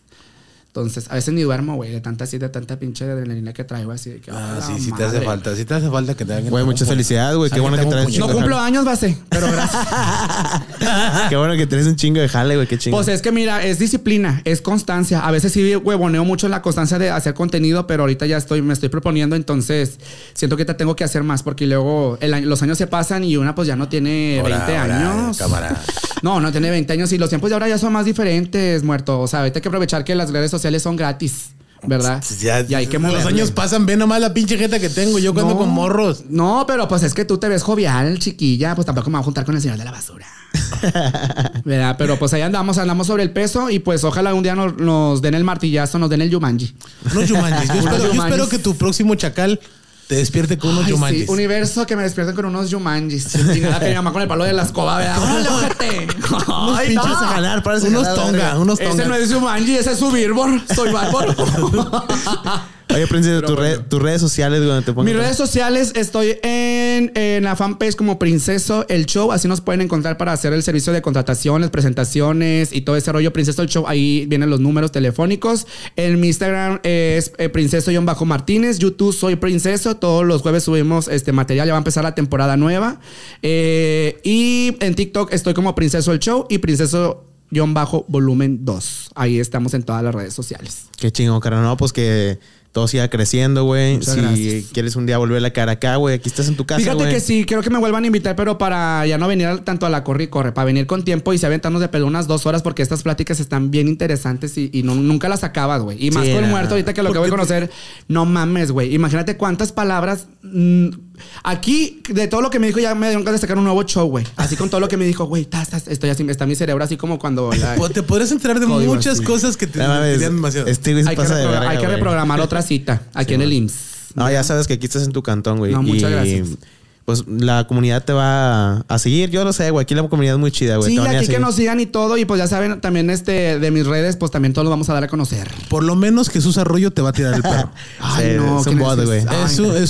Entonces, a veces ni duermo, güey, de tanta así, de tanta pinche adrenalina que traigo así. De que, ah, ah sí, sí te hace falta, sí te hace falta que te hagan. Güey, mucha felicidad, güey, qué bueno que traes. No cumplo años, base, pero gracias. qué bueno que tienes un chingo de jale, güey, qué chingo. Pues es que mira, es disciplina, es constancia. A veces sí huevoneo mucho la constancia de hacer contenido, pero ahorita ya estoy, me estoy proponiendo, entonces siento que te tengo que hacer más porque luego los años se pasan y una pues ya no tiene 20 años. No, no tiene 20 años y los tiempos de ahora ya son más diferentes, muerto. O sea, ahorita hay que aprovechar que las redes sociales son gratis. ¿verdad? Ya, hay que Los años pasan, ve nomás la pinche jeta que tengo yo cuando con morros. No, pero pues es que tú te ves jovial, chiquilla, pues tampoco me voy a juntar con el señor de la basura. ¿Verdad? Pero pues ahí andamos, andamos sobre el peso y pues ojalá un día nos, den el martillazo, nos den el Yumanji. No Yumanji. yo espero que tu próximo chacal te despierte con unos Ay, yumanjis. universo que me despierte con unos yumanjis. Y que con el palo de la escoba, ¿verdad? ¡Órale, Unos a ganar, parece Unos tonga, unos tonga. Ese no es yumanji, ese es su birbor Soy bárbaro. Oye, Princesa, tus redes sociales donde te pongo. Mis redes sociales estoy en, en, la fanpage como Princeso El Show. Así nos pueden encontrar para hacer el servicio de contrataciones, presentaciones y todo ese rollo. Princeso El Show, ahí vienen los números telefónicos. En mi Instagram es eh, Princeso-Martínez. YouTube soy Princeso. Todos los jueves subimos este material. Ya va a empezar la temporada nueva. Eh, y en TikTok estoy como Princeso el Show y Princeso bajo volumen 2. Ahí estamos en todas las redes sociales. Qué chingo, carnal. No, pues que todo siga creciendo, güey. Si quieres un día volver a acá, güey, aquí estás en tu casa. Fíjate que sí, creo que me vuelvan a invitar, pero para ya no venir tanto a la corre y corre, para venir con tiempo y se aventarnos de pelo unas dos horas porque estas pláticas están bien interesantes y, nunca las acabas, güey. Y más con el muerto, ahorita que lo que voy a conocer, no mames, güey. Imagínate cuántas palabras. Mm, Aquí, de todo lo que me dijo, ya me dio ganas de sacar un nuevo show, güey. Así con todo lo que me dijo, güey, estoy así, está mi cerebro así como cuando. La, te podrías enterar de muchas cosas que te dirían demasiado. hay, pasa que hay que reprogramar otra cita aquí en el IMSS. No, ya sabes que aquí estás en tu cantón, güey. No, muchas gracias pues la comunidad te va a, seguir. Yo lo sé, güey. Aquí la comunidad es muy chida, güey. Sí, aquí que nos sigan y todo. Y pues ya saben, también este de mis redes, pues también todos los vamos a dar a conocer. Por lo menos Jesús Arroyo te va a tirar el perro. Ay, no. Es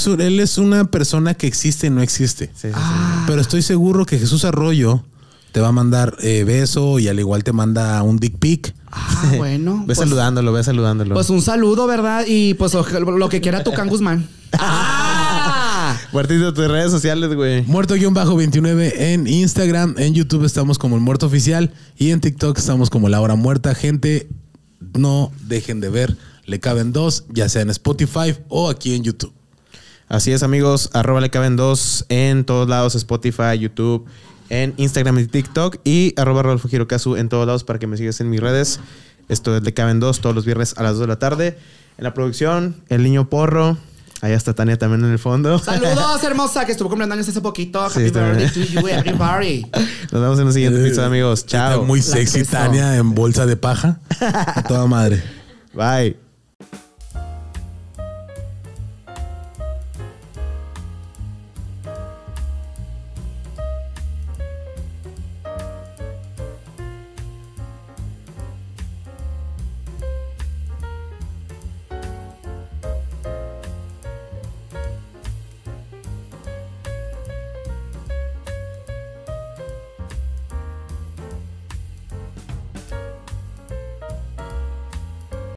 un güey. él es una persona que existe y no existe. Sí, sí, ah. Pero estoy seguro que Jesús Arroyo te va a mandar eh, beso y al igual te manda un dick pic. Ah, bueno. ve pues saludándolo, ve saludándolo. Pues un saludo, ¿verdad? Y pues lo, que quiera tu Guzmán. ¡Ah! Muertito, tus redes sociales, güey. Muerto-29 en Instagram. En YouTube estamos como el Muerto Oficial. Y en TikTok estamos como La Hora Muerta. Gente, no dejen de ver. Le caben dos, ya sea en Spotify o aquí en YouTube. Así es, amigos. Arroba le caben dos en todos lados: Spotify, YouTube, en Instagram y TikTok. Y arroba Rodolfo Hirokazu en todos lados para que me sigas en mis redes. Esto es Le Caben Dos todos los viernes a las 2 de la tarde. En la producción, El Niño Porro. Ahí está Tania también en el fondo. Saludos, hermosa, que estuvo cumpliendo años hace poquito. Happy birthday to you, everybody. Nos vemos en el siguiente eh, episodio, amigos. Chao. Muy sexy Tania en bolsa de paja. toda madre. Bye.